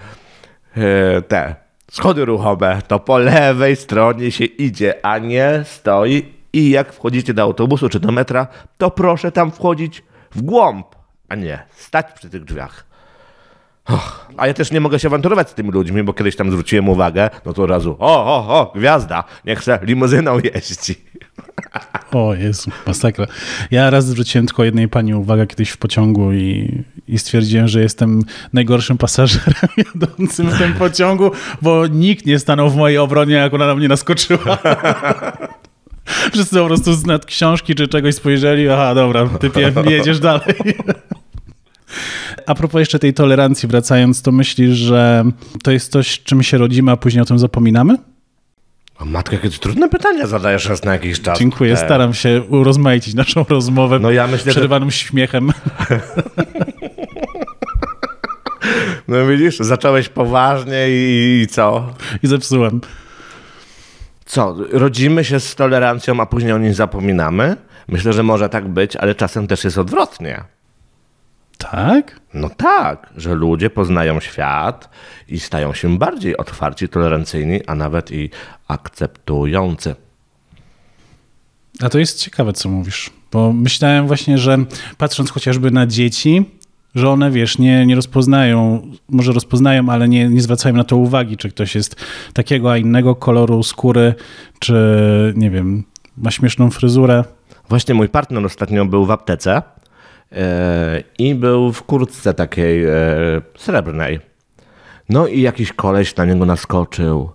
yy, te schody ruchome, to po lewej stronie się idzie, a nie stoi. I jak wchodzicie do autobusu czy do metra, to proszę tam wchodzić w głąb, a nie stać przy tych drzwiach. Och, a ja też nie mogę się awanturować z tymi ludźmi, bo kiedyś tam zwróciłem uwagę, no to od razu, o, o, o, gwiazda, niech se limuzyną jeździ. O Jezu, masakra. Ja raz zwróciłem tylko jednej pani uwagę kiedyś w pociągu i, i stwierdziłem, że jestem najgorszym pasażerem jadącym w tym pociągu, bo nikt nie stanął w mojej obronie, jak ona na mnie naskoczyła. Wszyscy po prostu z nad książki czy czegoś spojrzeli, aha, dobra, ty jedziesz dalej. A propos jeszcze tej tolerancji, wracając, to myślisz, że to jest coś, czym się rodzimy, a później o tym zapominamy? O matko, jakie trudne pytania zadajesz raz na jakiś czas. Dziękuję, e. staram się urozmaicić naszą rozmowę no ja myślę, przerywanym że... śmiechem. No widzisz, zacząłeś poważnie i, i co? I zepsułem. Co, rodzimy się z tolerancją, a później o niej zapominamy? Myślę, że może tak być, ale czasem też jest odwrotnie. Tak? No tak, że ludzie poznają świat i stają się bardziej otwarci, tolerancyjni, a nawet i akceptujący. A to jest ciekawe, co mówisz, bo myślałem właśnie, że patrząc chociażby na dzieci, że one, wiesz, nie, nie rozpoznają, może rozpoznają, ale nie, nie zwracają na to uwagi, czy ktoś jest takiego, a innego koloru skóry, czy nie wiem, ma śmieszną fryzurę. Właśnie mój partner ostatnio był w aptece E, i był w kurtce takiej e, srebrnej. No i jakiś koleś na niego naskoczył.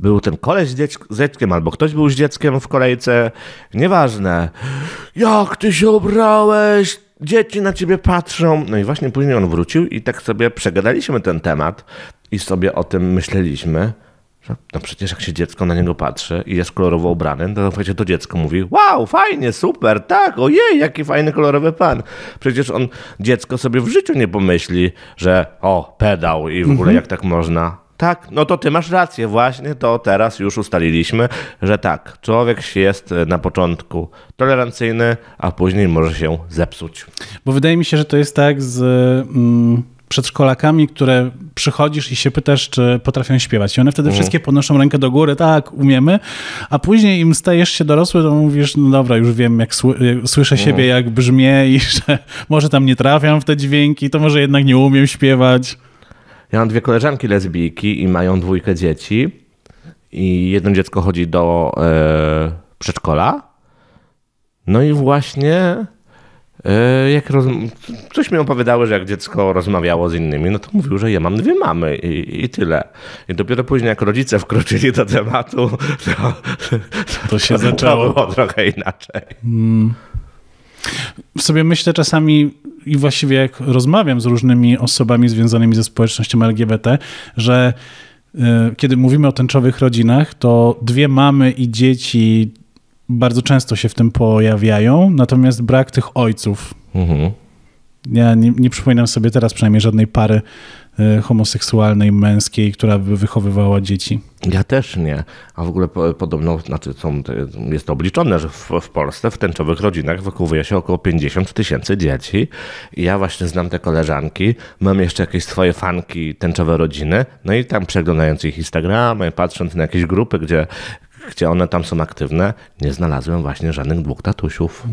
Był ten koleś z, dzieckiem, z dzieckiem albo ktoś był z dzieckiem w kolejce. Nieważne. Jak ty się obrałeś? Dzieci na ciebie patrzą. No i właśnie później on wrócił i tak sobie przegadaliśmy ten temat i sobie o tym myśleliśmy. Że, no przecież jak się dziecko na niego patrzy i jest kolorowo ubrany, no to słuchajcie, to dziecko mówi wow, fajnie, super, tak, ojej, jaki fajny kolorowy pan. Przecież on, dziecko sobie w życiu nie pomyśli, że o, pedał i w mhm. ogóle jak tak można. Tak, no to ty masz rację, właśnie to teraz już ustaliliśmy, że tak, człowiek jest na początku tolerancyjny, a później może się zepsuć. Bo wydaje mi się, że to jest tak z... Mm przedszkolakami, które przychodzisz i się pytasz, czy potrafią śpiewać. I one wtedy mm. wszystkie podnoszą rękę do góry, tak, umiemy, a później im stajesz się dorosły, to mówisz, no dobra, już wiem, jak słyszę mm. siebie, jak brzmię i że może tam nie trafiam w te dźwięki, to może jednak nie umiem śpiewać. Ja mam dwie koleżanki lesbijki i mają dwójkę dzieci i jedno dziecko chodzi do yy, przedszkola, no i właśnie E, jak roz... Coś mi opowiadały, że jak dziecko rozmawiało z innymi, no to mówił, że ja mam dwie mamy i, i tyle. I dopiero później, jak rodzice wkroczyli do tematu, to, to się to, zaczęło. było trochę inaczej. Hmm. Sobie myślę czasami i właściwie jak rozmawiam z różnymi osobami związanymi ze społecznością LGBT, że e, kiedy mówimy o tęczowych rodzinach, to dwie mamy i dzieci bardzo często się w tym pojawiają, natomiast brak tych ojców. Mhm. Ja nie, nie, przypominam sobie teraz przynajmniej żadnej pary e, homoseksualnej, męskiej, która by wychowywała dzieci. Ja też nie. A w ogóle podobno znaczy są, jest to obliczone, że w, w Polsce w tęczowych rodzinach wychowuje się około 50 tysięcy dzieci. I ja właśnie znam te koleżanki, mam jeszcze jakieś swoje fanki tęczowe rodziny, no i tam przeglądając ich Instagramy, patrząc na jakieś grupy, gdzie gdzie one tam są aktywne, nie znalazłem właśnie żadnych dwóch tatusiów.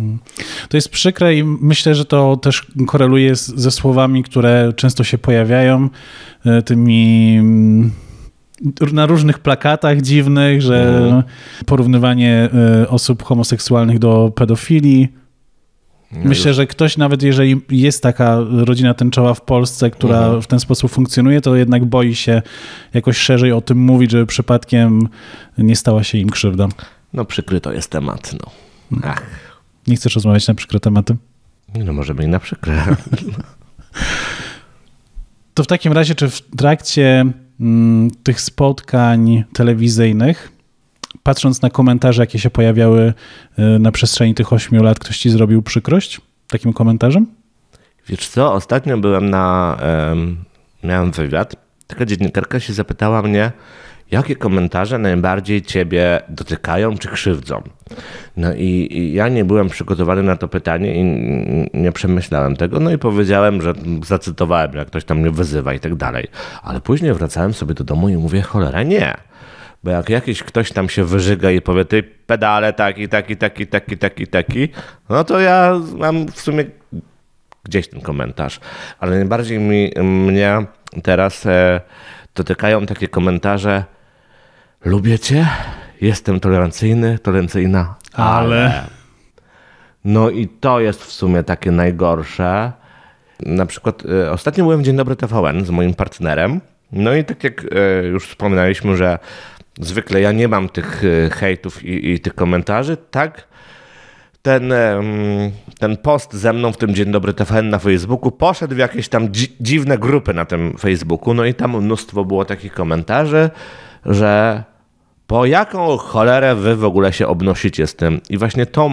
To jest przykre i myślę, że to też koreluje z, ze słowami, które często się pojawiają, e, tymi mm, na różnych plakatach dziwnych, że mhm. porównywanie e, osób homoseksualnych do pedofilii, Myślę, że ktoś nawet jeżeli jest taka rodzina tęczowa w Polsce, która mhm. w ten sposób funkcjonuje, to jednak boi się jakoś szerzej o tym mówić, żeby przypadkiem nie stała się im krzywda. No przykry to jest temat. No. Mhm. Ach. Nie chcesz rozmawiać na przykre tematy? No może być na przykre. to w takim razie, czy w trakcie mm, tych spotkań telewizyjnych patrząc na komentarze, jakie się pojawiały e, na przestrzeni tych ośmiu lat, ktoś ci zrobił przykrość takim komentarzem? Wiesz co, ostatnio byłem na. Um, miałem wywiad. Taka dziennikarka się zapytała mnie, jakie komentarze najbardziej ciebie dotykają czy krzywdzą. No i, i, ja nie byłem przygotowany na to pytanie i nie przemyślałem tego. No i powiedziałem, że zacytowałem, jak ktoś tam mnie wyzywa i tak dalej. Ale później wracałem sobie do domu i mówię, cholera, nie. Bo jak jakiś ktoś tam się wyżyga i powie, ty pedale taki, taki, taki, taki, taki, taki, no to ja mam w sumie gdzieś ten komentarz. Ale najbardziej mi, mnie teraz e, dotykają takie komentarze, lubię cię, jestem tolerancyjny, tolerancyjna, ale... No i to jest w sumie takie najgorsze. Na przykład e, ostatnio byłem w Dzień Dobry TVN z moim partnerem. No i tak jak e, już wspominaliśmy, że zwykle ja nie mam tych e, hejtów i, i tych komentarzy, tak ten, ten post ze mną w tym Dzień Dobry TVN na Facebooku poszedł w jakieś tam dziwne grupy na tym Facebooku, no i tam mnóstwo było takich komentarzy, że po jaką cholerę wy w ogóle się obnosicie z tym? I właśnie to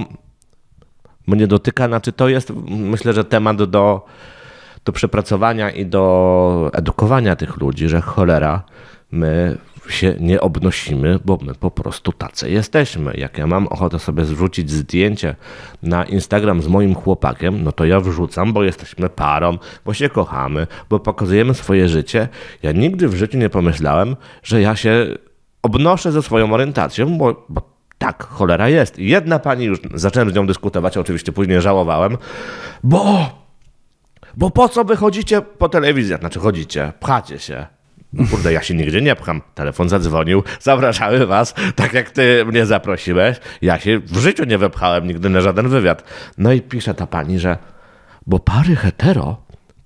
mnie dotyka, znaczy to jest myślę, że temat do, do przepracowania i do edukowania tych ludzi, że cholera, my się nie obnosimy, bo my po prostu tacy jesteśmy. Jak ja mam ochotę sobie zrzucić zdjęcie na Instagram z moim chłopakiem, no to ja wrzucam, bo jesteśmy parą, bo się kochamy, bo pokazujemy swoje życie. Ja nigdy w życiu nie pomyślałem, że ja się obnoszę ze swoją orientacją, bo, bo tak, cholera jest. Jedna pani już zacząłem z nią dyskutować, oczywiście później żałowałem, bo. Bo po co wy chodzicie po telewizji? Znaczy chodzicie, pchacie się. Kurde, ja się nigdzie nie pcham. Telefon zadzwonił, zapraszamy was, tak jak ty mnie zaprosiłeś. Ja się w życiu nie wepchałem nigdy na żaden wywiad. No i pisze ta pani, że bo pary hetero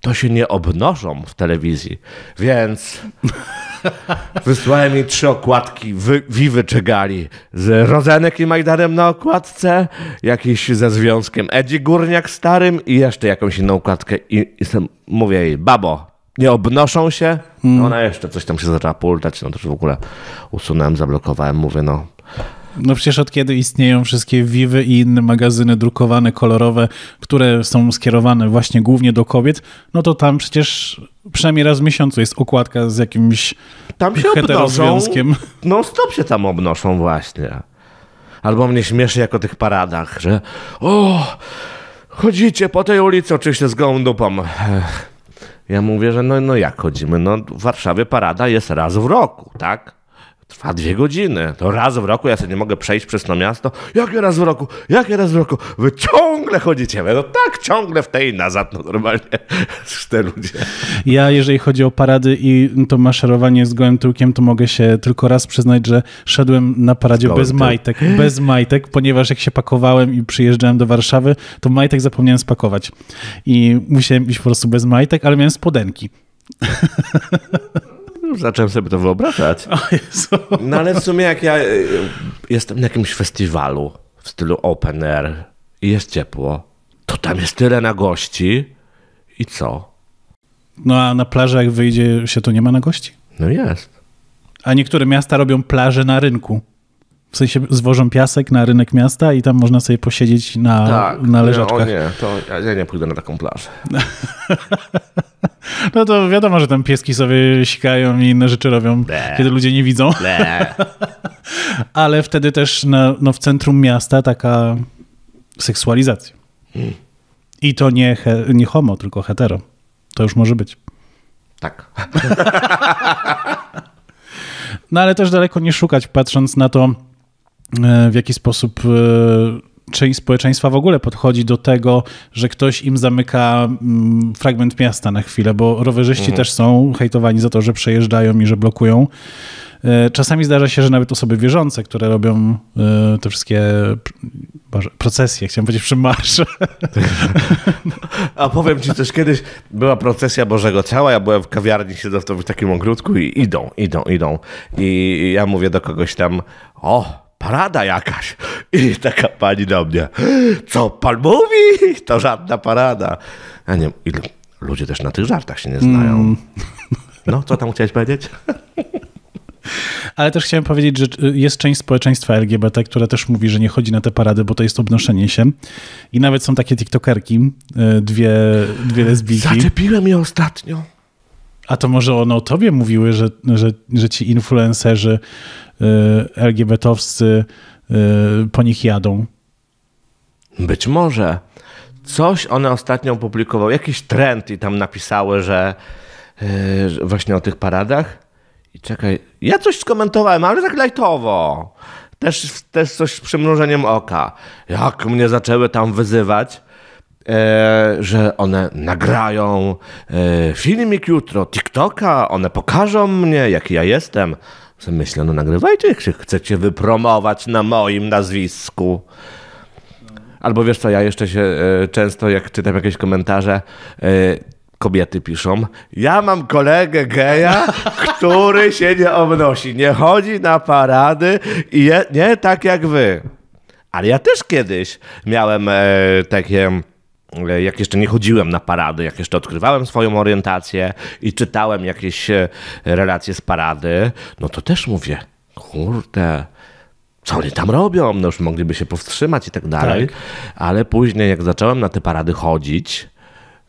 to się nie obnożą w telewizji, więc wysłałem jej trzy okładki wy, Wiwy czy Gali z Rodzenek i Majdanem na okładce, jakiś ze związkiem Edzi Górniak starym i jeszcze jakąś inną okładkę i, i mówię jej, babo, nie obnoszą się. No Ona jeszcze coś tam się zaczęła pultać, no już w ogóle usunąłem, zablokowałem, mówię no. No przecież od kiedy istnieją wszystkie Wiwy i inne magazyny drukowane, kolorowe, które są skierowane właśnie głównie do kobiet, no to tam przecież przynajmniej raz w miesiącu jest okładka z jakimś tam się heterozwiązkiem. No stop się tam obnoszą właśnie. Albo mnie śmieszy jako o tych paradach, że o, chodzicie po tej ulicy oczywiście z gołą dupą. Ja mówię, że no, no jak chodzimy? No w Warszawie parada jest raz w roku, tak? Trwa dwie godziny. To raz w roku ja sobie nie mogę przejść przez to miasto. Jakie raz w roku? Jakie raz w roku? Wy ciągle chodzicie. No tak, ciągle w tej nazad no normalnie. Te ludzie. Ja, jeżeli chodzi o parady i to maszerowanie z gołym tyłkiem, to mogę się tylko raz przyznać, że szedłem na paradzie bez majtek. Bez majtek, ponieważ jak się pakowałem i przyjeżdżałem do Warszawy, to majtek zapomniałem spakować. I musiałem iść po prostu bez majtek, ale miałem spodenki. No, zacząłem sobie to wyobrażać. No ale w sumie jak ja y, y, jestem na jakimś festiwalu w stylu open air i jest ciepło, to tam jest tyle na gości i co? No a na plaży jak wyjdzie się, to nie ma na gości? No jest. A niektóre miasta robią plaże na rynku. W sensie zwożą piasek na rynek miasta i tam można sobie posiedzieć na, tak, na leżaczkach. Nie, o nie, to ja, nie pójdę na taką plażę. no to wiadomo, że tam pieski sobie sikają i inne rzeczy robią, Ble. kiedy ludzie nie widzą. Ale wtedy też na, no w centrum miasta taka seksualizacja. Hmm. I to nie, he, nie homo, tylko hetero. To już może być. Tak. No ale też daleko nie szukać, patrząc na to, E, w jaki sposób e, część społeczeństwa w ogóle podchodzi do tego, że ktoś im zamyka mm, fragment miasta na chwilę, bo rowerzyści mhm. też są hejtowani za to, że przejeżdżają i że blokują. E, czasami zdarza się, że nawet osoby wierzące, które robią te wszystkie Boże, procesje, chciałem powiedzieć przymarsze. A powiem ci też, kiedyś była procesja Bożego Ciała, ja byłem w kawiarni, siedzę w takim ogródku i idą, idą, idą. I ja mówię do kogoś tam, o, parada jakaś. I taka pani do mnie, co pan mówi? To żadna parada. Ja nie wiem, ludzie też na tych żartach się nie znają. Mm. No, co tam chciałeś powiedzieć? Ale też chciałem powiedzieć, że y, jest część społeczeństwa LGBT, która też mówi, że nie chodzi na te parady, bo to jest obnoszenie się. I nawet są takie TikTokerki, y, dwie, dwie lesbijki. Zaczepiłem je ostatnio. A to może one o tobie mówiły, że, że, że ci influencerzy y, LGBTowscy y, po nich jadą? Być może. Coś one ostatnio opublikowały, jakiś trend i tam napisały, że y, właśnie o tych paradach. I czekaj, ja coś skomentowałem, ale tak lajtowo. Też, też coś z przymrużeniem oka. Jak mnie zaczęły tam wyzywać E, że one nagrają e, filmik jutro, TikToka, one pokażą mnie, jaki ja jestem. Myślę, no nagrywajcie, jak się chcecie wypromować na moim nazwisku. Albo wiesz co, ja jeszcze się e, często, jak czytam jakieś komentarze, kobiety piszą, ja mam kolegę geja, który się nie obnosi, nie chodzi na parady i je, nie tak jak wy. Ale ja też kiedyś miałem e, takie E, jak jeszcze nie chodziłem na parady, jak jeszcze odkrywałem swoją orientację i czytałem jakieś e, relacje z parady, no to też mówię, kurde, co oni tam robią? No już mogliby się powstrzymać i tak dalej. Tak. Ale później, jak zacząłem na te parady chodzić,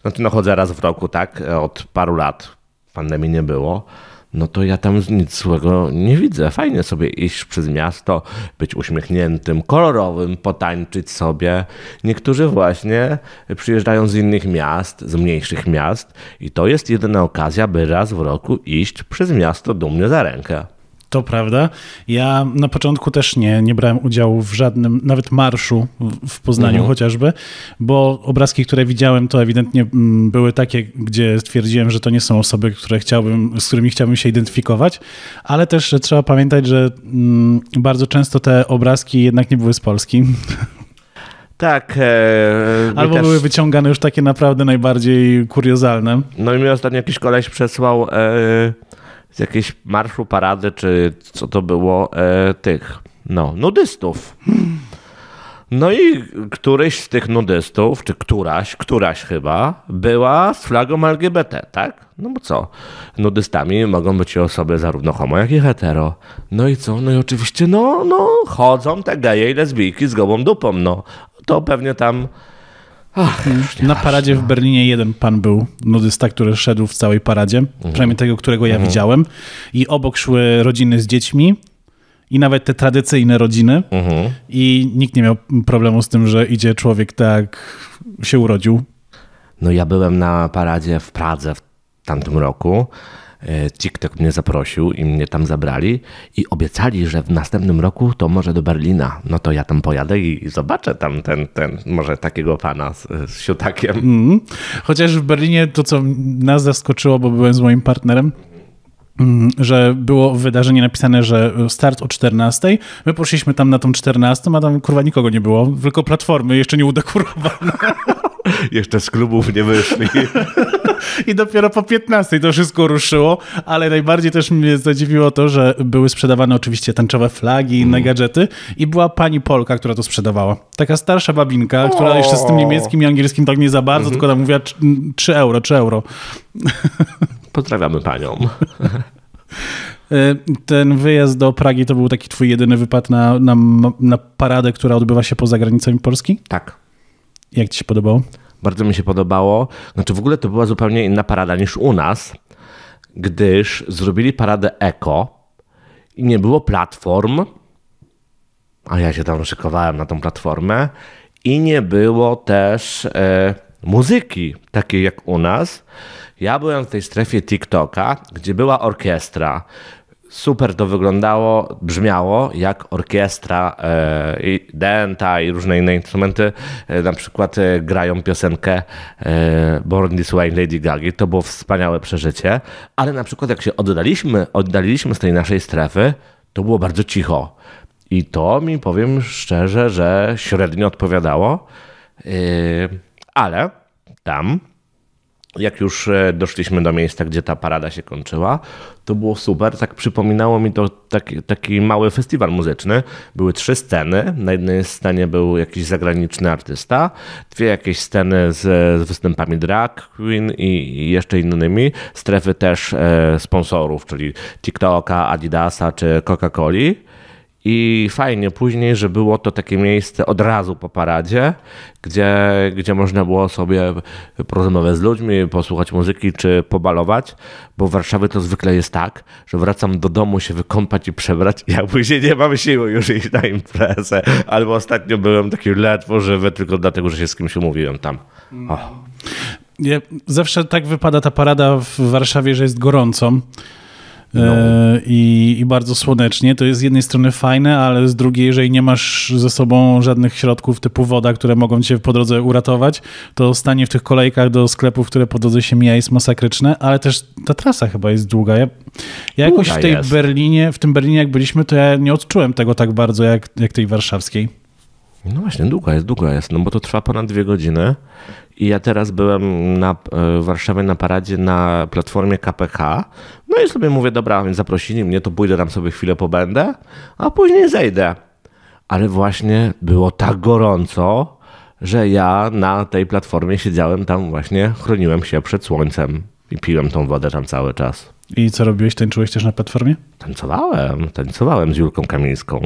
znaczy no chodzę raz w roku, tak, e, od paru lat, pandemii nie było, no to ja tam nic złego nie widzę. Fajnie sobie iść przez miasto, być uśmiechniętym, kolorowym, potańczyć sobie. Niektórzy właśnie przyjeżdżają z innych miast, z mniejszych miast i to jest jedyna okazja, by raz w roku iść przez miasto dumnie za rękę. To prawda. Ja na początku też nie, nie brałem udziału w żadnym, nawet marszu w Poznaniu mhm. chociażby, bo obrazki, które widziałem, to ewidentnie mm, były takie, gdzie stwierdziłem, że to nie są osoby, które chciałbym, z którymi chciałbym się identyfikować, ale też trzeba pamiętać, że mm, bardzo często te obrazki jednak nie były z Polski. Tak. E, Albo też... były wyciągane już takie naprawdę najbardziej kuriozalne. No i mi ostatnio jakiś koleś przesłał... E z jakiejś marszu parady, czy co to było, e, tych, no, nudystów. No i któryś z tych nudystów, czy któraś, któraś chyba, była z flagą LGBT, tak? No bo co? Nudystami mogą być osoby zarówno homo, jak i hetero. No i co? No i oczywiście, no, no, chodzą te geje i lesbijki z gołą dupą, no. To pewnie tam Ach, mhm. na paradzie w Berlinie jeden pan był, nudysta, który szedł w całej paradzie, mhm. przynajmniej tego, którego ja mhm. widziałem. I obok szły rodziny z dziećmi i nawet te tradycyjne rodziny. Mhm. I nikt nie miał problemu z tym, że idzie człowiek tak się urodził. No ja byłem na paradzie w Pradze w tamtym roku E, TikTok mnie zaprosił i mnie tam zabrali i obiecali, że w następnym roku to może do Berlina. No to ja tam pojadę i zobaczę tam ten, ten może takiego pana z, z siutakiem. Mm. Chociaż w Berlinie to, co nas zaskoczyło, bo byłem z moim partnerem, mhm, że było wydarzenie napisane, że start o 14. My poszliśmy tam na tą 14, a tam kurwa nikogo nie było, tylko platformy jeszcze nie udekorowane. Jeszcze z klubów nie wyszli. I dopiero po 15 to wszystko ruszyło, ale najbardziej też mnie zadziwiło to, że były sprzedawane oczywiście tęczowe flagi i inne mm. gadżety i była pani Polka, która to sprzedawała. Taka starsza babinka, o. która jeszcze z tym niemieckim i angielskim tak nie za bardzo, mm -hmm. tylko tam mówiła 3 euro, 3 euro. Pozdrawiamy panią. E, ten wyjazd do Pragi to był taki twój jedyny wypad na, na, na paradę, która odbywa się poza granicami Polski? Tak. Jak ci się podobało? Bardzo mi się podobało. Znaczy w ogóle to była zupełnie inna parada niż u nas, gdyż zrobili paradę eko i nie było platform, a ja się tam szykowałem na tą platformę i nie było też e, muzyki takiej jak u nas. Ja byłem w tej strefie TikToka, gdzie była orkiestra, Super to wyglądało, brzmiało jak orkiestra, e, i dęta i różne inne instrumenty. E, na przykład e, grają piosenkę Born This Way Lady Gaga. To było wspaniałe przeżycie, ale na przykład jak się oddaliśmy, oddaliliśmy z tej naszej strefy, to było bardzo cicho. I to mi powiem szczerze, że średnio odpowiadało, ale tam jak już e, doszliśmy do miejsca, gdzie ta parada się kończyła, to było super. Tak przypominało mi to taki, taki, mały festiwal muzyczny. Były trzy sceny. Na jednej scenie był jakiś zagraniczny artysta, dwie jakieś sceny z, z występami drag queen i, i jeszcze innymi. Strefy też e, sponsorów, czyli TikToka, Adidasa czy Coca-Coli. I fajnie później, że było to takie miejsce od razu po paradzie, gdzie, gdzie można było sobie porozmawiać z ludźmi, posłuchać muzyki czy pobalować, bo w Warszawie to zwykle jest tak, że wracam do domu się wykąpać i przebrać i ja później nie mam siły już iść na imprezę. Albo ostatnio byłem taki ledwo żywy tylko dlatego, że się z kimś umówiłem tam. Oh. Ja, zawsze tak wypada ta parada w Warszawie, że jest gorąco no. i, i, bardzo słonecznie. To jest z jednej strony fajne, ale z drugiej, jeżeli nie masz ze sobą żadnych środków typu woda, które mogą cię po drodze uratować, to stanie w tych kolejkach do sklepów, które po drodze się mija, jest masakryczne, ale też ta trasa chyba jest długa. Ja, ja jakoś w tej jest. Berlinie, w tym Berlinie jak byliśmy, to ja nie odczułem tego tak bardzo jak, jak tej warszawskiej. No właśnie, długa jest, długa jest, no bo to trwa ponad dwie godziny i ja teraz byłem na, e, w Warszawie na paradzie na platformie KPK, no i sobie mówię, dobra, więc zaprosili mnie, to pójdę tam sobie chwilę pobędę, a później zejdę. Ale właśnie było tak gorąco, że ja na tej platformie siedziałem tam właśnie, chroniłem się przed słońcem i piłem tą wodę tam cały czas. I co robiłeś? Tańczyłeś też na platformie? Tańcowałem, tańcowałem z Julką Kamińską.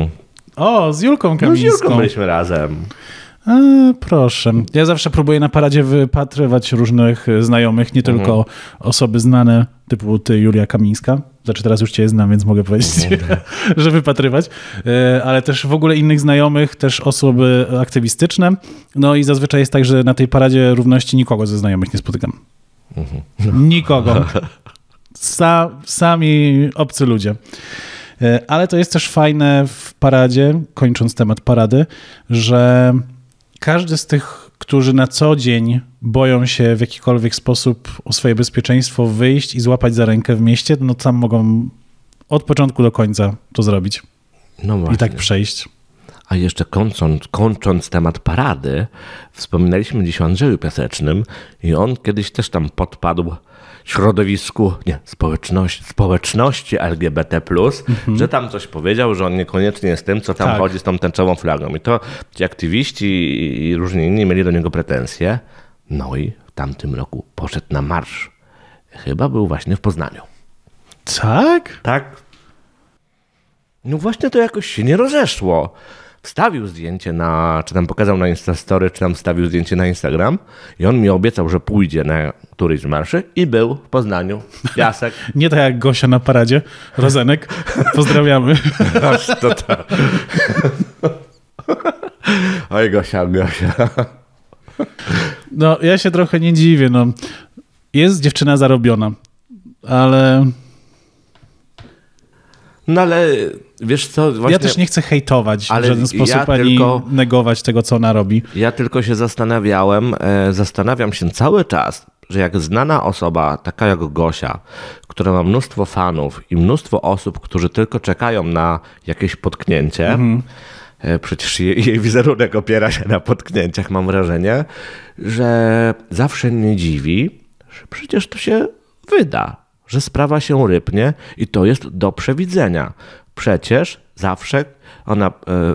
O, z Julką Kamińską. No, z Julką byliśmy razem. A, proszę. Ja zawsze próbuję na paradzie wypatrywać różnych znajomych, nie tylko mhm. osoby znane, typu ty, Julia Kamińska. Znaczy teraz już cię znam, więc mogę powiedzieć, mhm. że wypatrywać. E, ale też w ogóle innych znajomych, też osoby aktywistyczne. No i zazwyczaj jest tak, że na tej paradzie równości nikogo ze znajomych nie spotykam. Mhm. Nikogo. Sa, sami obcy ludzie. E, ale to jest też fajne w paradzie, kończąc temat parady, że każdy z tych, którzy na co dzień boją się w jakikolwiek sposób o swoje bezpieczeństwo wyjść i złapać za rękę w mieście, no tam mogą od początku do końca to zrobić. No właśnie. I tak przejść. A jeszcze kończąc, kończąc, temat parady, wspominaliśmy dziś o Andrzeju Piasecznym i on kiedyś też tam podpadł środowisku, nie, społeczności, społeczności LGBT, mhm. że tam coś powiedział, że on niekoniecznie jest tym, co tam tak. chodzi z tą tęczową flagą. I to ci aktywiści i różni inni mieli do niego pretensje. No i w tamtym roku poszedł na marsz. Chyba był właśnie w Poznaniu. Tak? Tak. No właśnie to jakoś się nie rozeszło wstawił zdjęcie na, czy tam pokazał na Instastory, czy tam wstawił zdjęcie na Instagram i on mi obiecał, że pójdzie na któryś z marszy i był w Poznaniu. Piasek. Nie tak jak Gosia na paradzie. Rozenek. Pozdrawiamy. Aż to ta. Oj Gosia, Gosia. No, ja się trochę nie dziwię. No. Jest dziewczyna zarobiona, ale... No ale wiesz co, właśnie... Ja też nie chcę hejtować ale w żaden sposób, ja ani tylko, negować tego, co ona robi. Ja tylko się zastanawiałem, e, zastanawiam się cały czas, że jak znana osoba, taka jak Gosia, która ma mnóstwo fanów i mnóstwo osób, którzy tylko czekają na jakieś potknięcie, mhm. e, Przecież jej, jej wizerunek opiera się na potknięciach, mam wrażenie, że zawsze mnie dziwi, że przecież to się wyda, że sprawa się rypnie i to jest do przewidzenia. Przecież zawsze ona e,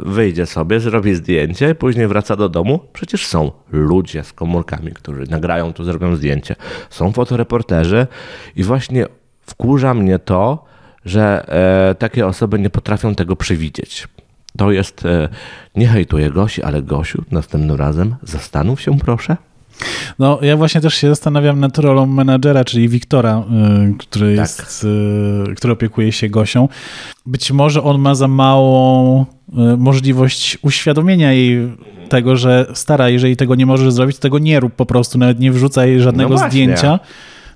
wyjdzie sobie, zrobi zdjęcie, później wraca do domu. Przecież są ludzie z komórkami, którzy nagrają to, zrobią zdjęcie. Są fotoreporterzy i właśnie wkurza mnie to, że e, takie osoby nie potrafią tego przewidzieć. To jest, e, nie hejtuję Gosi, ale Gosiu, następnym razem zastanów się proszę. No, ja właśnie też się zastanawiam nad rolą menadżera, czyli Wiktora, y, który, tak. jest, y, który opiekuje się Gosią. Być może on ma za małą y, możliwość uświadomienia jej tego, że stara, jeżeli tego nie możesz zrobić, tego nie rób po prostu, nawet nie wrzucaj żadnego no zdjęcia.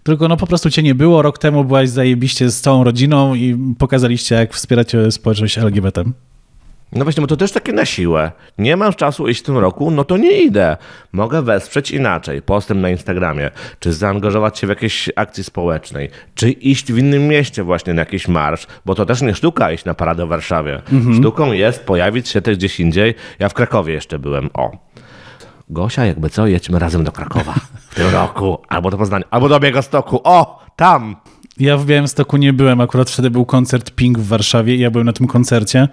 Tylko no po prostu cię nie było, rok temu byłaś zajebiście z całą rodziną i pokazaliście, jak wspierać społeczność LGBT. No właśnie, bo to też takie na siłę. Nie mam czasu iść w tym roku, no to nie idę. Mogę wesprzeć inaczej, postem na Instagramie, czy zaangażować się w jakiejś akcji społecznej, czy iść w innym mieście właśnie na jakiś marsz, bo to też nie sztuka iść na paradę w Warszawie. Mhm. Sztuką jest pojawić się też gdzieś indziej. Ja w Krakowie jeszcze byłem, o. Gosia, jakby co, jedźmy razem do Krakowa w tym roku, albo do Poznania, albo do Biegostoku, o, tam! Ja w Białymstoku nie byłem, akurat wtedy był koncert Pink w Warszawie i ja byłem na tym koncercie.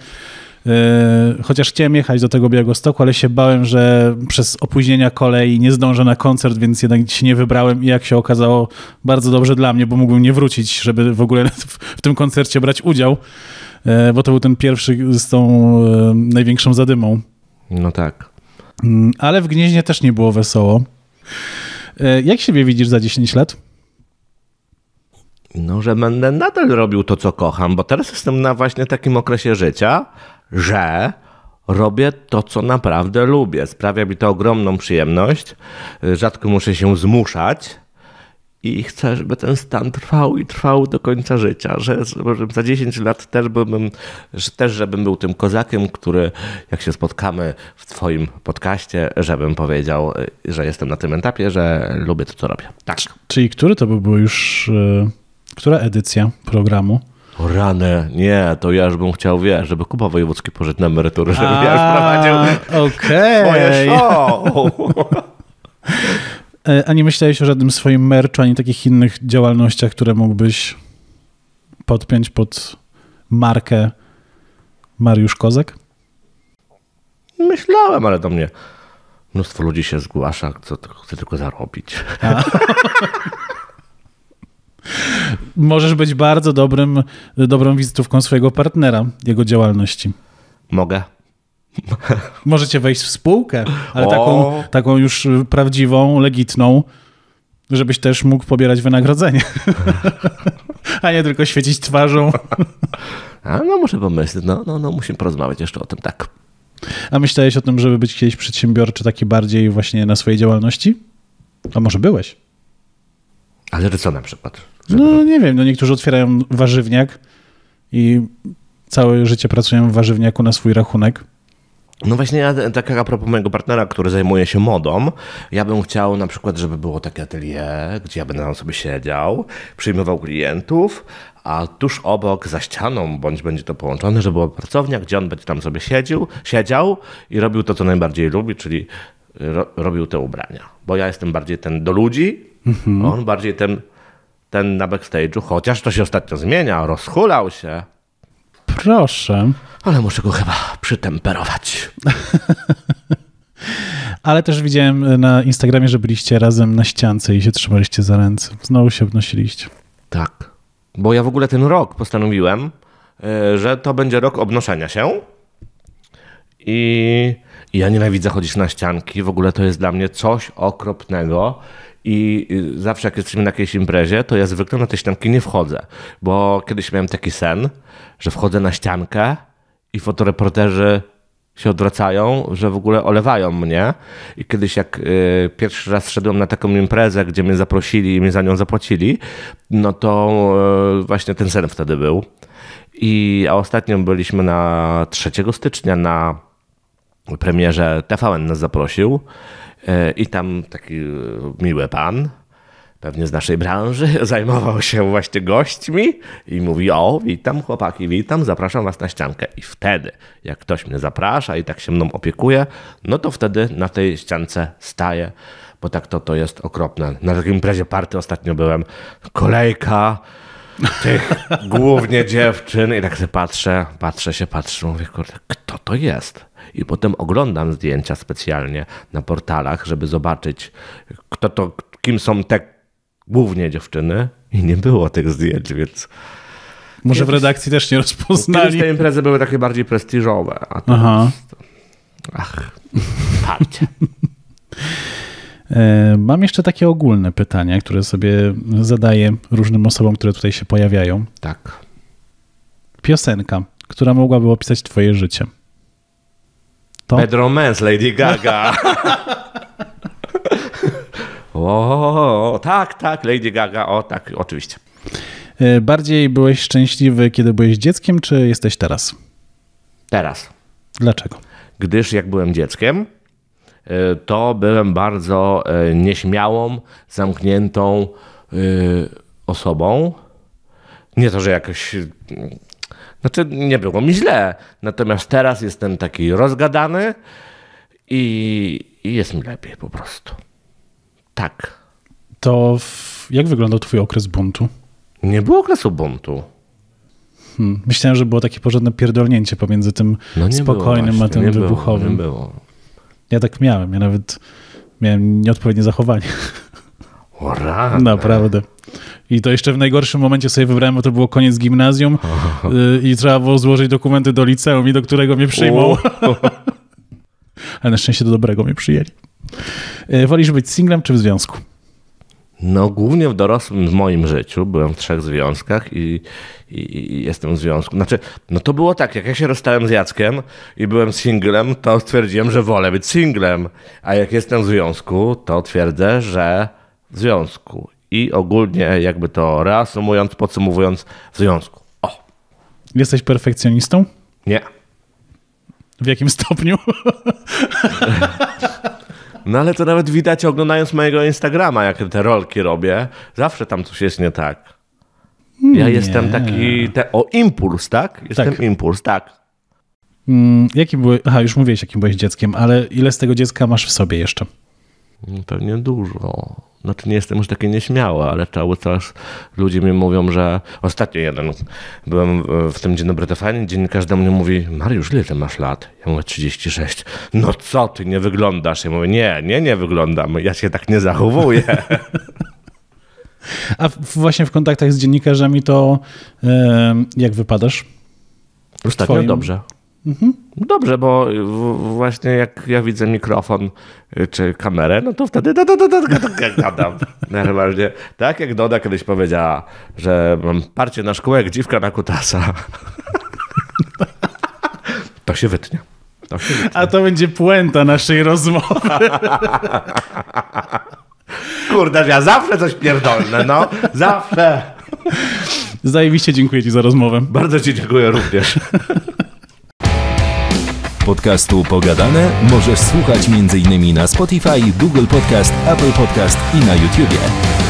E, chociaż chciałem jechać do tego Białegostoku, ale się bałem, że przez opóźnienia kolei nie zdążę na koncert, więc jednak się nie wybrałem i jak się okazało, bardzo dobrze dla mnie, bo mógłbym nie wrócić, żeby w ogóle w tym koncercie brać udział, e, bo to był ten pierwszy z tą e, największą zadymą. No tak. Mm, ale w Gnieźnie też nie było wesoło. Jak siebie widzisz za 10 lat? No, że będę nadal robił to, co kocham, bo teraz jestem na właśnie takim okresie życia, że robię to, co naprawdę lubię. Sprawia mi to ogromną przyjemność. Rzadko muszę się zmuszać. I chcę, żeby ten stan trwał i trwał do końca życia, że za 10 lat też bym, że też żebym był tym kozakiem, który jak się spotkamy w twoim podcaście, żebym powiedział, y, że jestem na tym etapie, że lubię to, co robię. Tak. Czyli który to by było już, y, która edycja programu? O nie, to ja już bym chciał, wiesz, żeby Kuba Wojewódzki poszedł na emeryturę, żeby A, ja już prowadził okay. swoje show. E, a nie myślałeś o żadnym swoim merczu, ani takich innych działalnościach, które mógłbyś podpiąć pod markę Mariusz Kozek? Myślałem, ale do mnie mnóstwo ludzi się zgłasza, co chce tylko zarobić. Możesz być bardzo dobrym, dobrą wizytówką swojego partnera, jego działalności. Mogę. Możecie wejść w spółkę, ale taką, taką już prawdziwą, legitną, żebyś też mógł pobierać wynagrodzenie. A nie tylko świecić twarzą. A no muszę pomyśleć, no, no, no musimy porozmawiać jeszcze o tym, tak. A myślałeś o tym, żeby być kiedyś przedsiębiorczy, taki bardziej właśnie na swojej działalności? A może byłeś? Ale co na przykład? No nie wiem, no niektórzy otwierają warzywniak i całe życie pracują w warzywniaku na swój rachunek. No właśnie, ja, tak a propos mojego partnera, który zajmuje się modą, ja bym chciał na przykład, żeby było takie atelier, gdzie ja będę tam sobie siedział, przyjmował klientów, a tuż obok, za ścianą, bądź będzie to połączone, żeby była pracownia, gdzie on będzie tam sobie siedził, siedział i robił to, co najbardziej lubi, czyli ro, robił te ubrania. Bo ja jestem bardziej ten do ludzi, mhm. a on bardziej ten ten na backstage'u, chociaż to się ostatnio zmienia, rozhulał się. Proszę. Ale muszę go chyba przytemperować. Ale też widziałem e, na Instagramie, że byliście razem na ściance i się trzymaliście za ręce. Znowu się obnosiliście. Tak. Bo ja w ogóle ten rok postanowiłem, e, że to będzie rok obnoszenia się. I ja nienawidzę chodzić na ścianki. W ogóle to jest dla mnie coś okropnego i y, zawsze jak jesteśmy na jakiejś imprezie, to ja zwykle na te ścianki nie wchodzę, bo kiedyś miałem taki sen, że wchodzę na ściankę i fotoreporterzy się odwracają, że w ogóle olewają mnie. I kiedyś jak y, pierwszy raz szedłem na taką imprezę, gdzie mnie zaprosili i mnie za nią zapłacili, no to y, właśnie ten sen wtedy był. I, a ostatnio byliśmy na 3 stycznia na premierze TVN nas zaprosił E, I tam taki e, miły pan, pewnie z naszej branży, zajmował się właśnie gośćmi i mówi: O, witam chłopaki, witam, zapraszam was na ściankę. I wtedy, jak ktoś mnie zaprasza i tak się mną opiekuje, no to wtedy na tej ściance staję, bo tak to, to jest okropne. Na takim imprezie party ostatnio byłem, kolejka tych głównie dziewczyn i tak się patrzę, patrzę się, patrzę, mówię, kurde, kto to jest? i potem oglądam zdjęcia specjalnie na portalach, żeby zobaczyć, kto to, kim są te głównie dziewczyny. I nie było tych zdjęć, więc. Może kiedyś, w redakcji też nie rozpoznali. Kiedyś te imprezy były takie bardziej prestiżowe, a Aha. Ach, parcie. E, mam jeszcze takie ogólne pytania, które sobie zadaję różnym osobom, które tutaj się pojawiają. Tak. Piosenka, która mogłaby opisać Twoje życie. To? Pedro Mens, Lady Gaga. o, tak, tak, Lady Gaga, o tak, oczywiście. E, bardziej byłeś szczęśliwy, kiedy byłeś dzieckiem, czy jesteś teraz? Teraz. Dlaczego? Gdyż jak byłem dzieckiem, e, to byłem bardzo e, nieśmiałą, zamkniętą osobą. Nie to, że jakoś znaczy, nie było mi źle. Natomiast teraz jestem taki rozgadany i, i jest mi lepiej po prostu. Tak. To w, jak wyglądał twój okres buntu? Nie było okresu buntu. Hmm. Myślałem, że było takie porządne pierdolnięcie pomiędzy tym no spokojnym a tym nie wybuchowym. Było, nie było. Ja tak miałem. Ja nawet miałem nieodpowiednie zachowanie. O Naprawdę. I to jeszcze w najgorszym momencie sobie wybrałem, bo to było koniec gimnazjum y, i trzeba było złożyć dokumenty do liceum i do którego mnie przyjmą. Ale na szczęście do dobrego mnie przyjęli. Y, wolisz być singlem czy w związku? No, głównie w dorosłym w moim życiu byłem w trzech związkach i, i, i, jestem w związku. Znaczy, no to było tak, jak ja się rozstałem z Jackiem i byłem singlem, to stwierdziłem, że wolę być singlem. A jak jestem w związku, to twierdzę, że w związku i ogólnie jakby to reasumując, podsumowując w związku. O. Jesteś perfekcjonistą? Nie. W jakim stopniu? No ale to nawet widać oglądając mojego Instagrama, jak te rolki robię. Zawsze tam coś jest nie tak. Ja nie. jestem taki. Te, o, impuls, tak? Jestem tak. impuls, tak. Mm, jakim aha, już mówiłeś, jakim byłeś dzieckiem, ale ile z tego dziecka masz w sobie jeszcze? Mm, pewnie dużo znaczy nie jestem już taki nieśmiały, ale cały czas ludzie mi mówią, że ostatnio jeden byłem w tym Dzień Dobry TVN, dziennikarz do mnie mówi, Mariusz, ile ty masz lat? Ja mówię 36. No co ty, nie wyglądasz? Ja mówię, nie, nie, nie wyglądam, ja się tak nie zachowuję. A właśnie w kontaktach z dziennikarzami to yy, jak wypadasz? Ostatnio Twoim... dobrze. Mhm. Dobrze, bo właśnie jak ja widzę mikrofon y, czy kamerę, no to wtedy da, da, da, da, da, da, no, Tak jak Doda kiedyś powiedziała, że mam parcie na szkółek jak dziwka na kutasa. To się wytnie. To się wytnie. A to będzie puenta naszej rozmowy. Kurde, ja zawsze coś pierdolne, no. Zawsze. Zajebiście dziękuję ci za rozmowę. Bardzo ci dziękuję również. Podcastu Pogadane możesz słuchać m.in. na Spotify, Google Podcast, Apple Podcast i na YouTubie.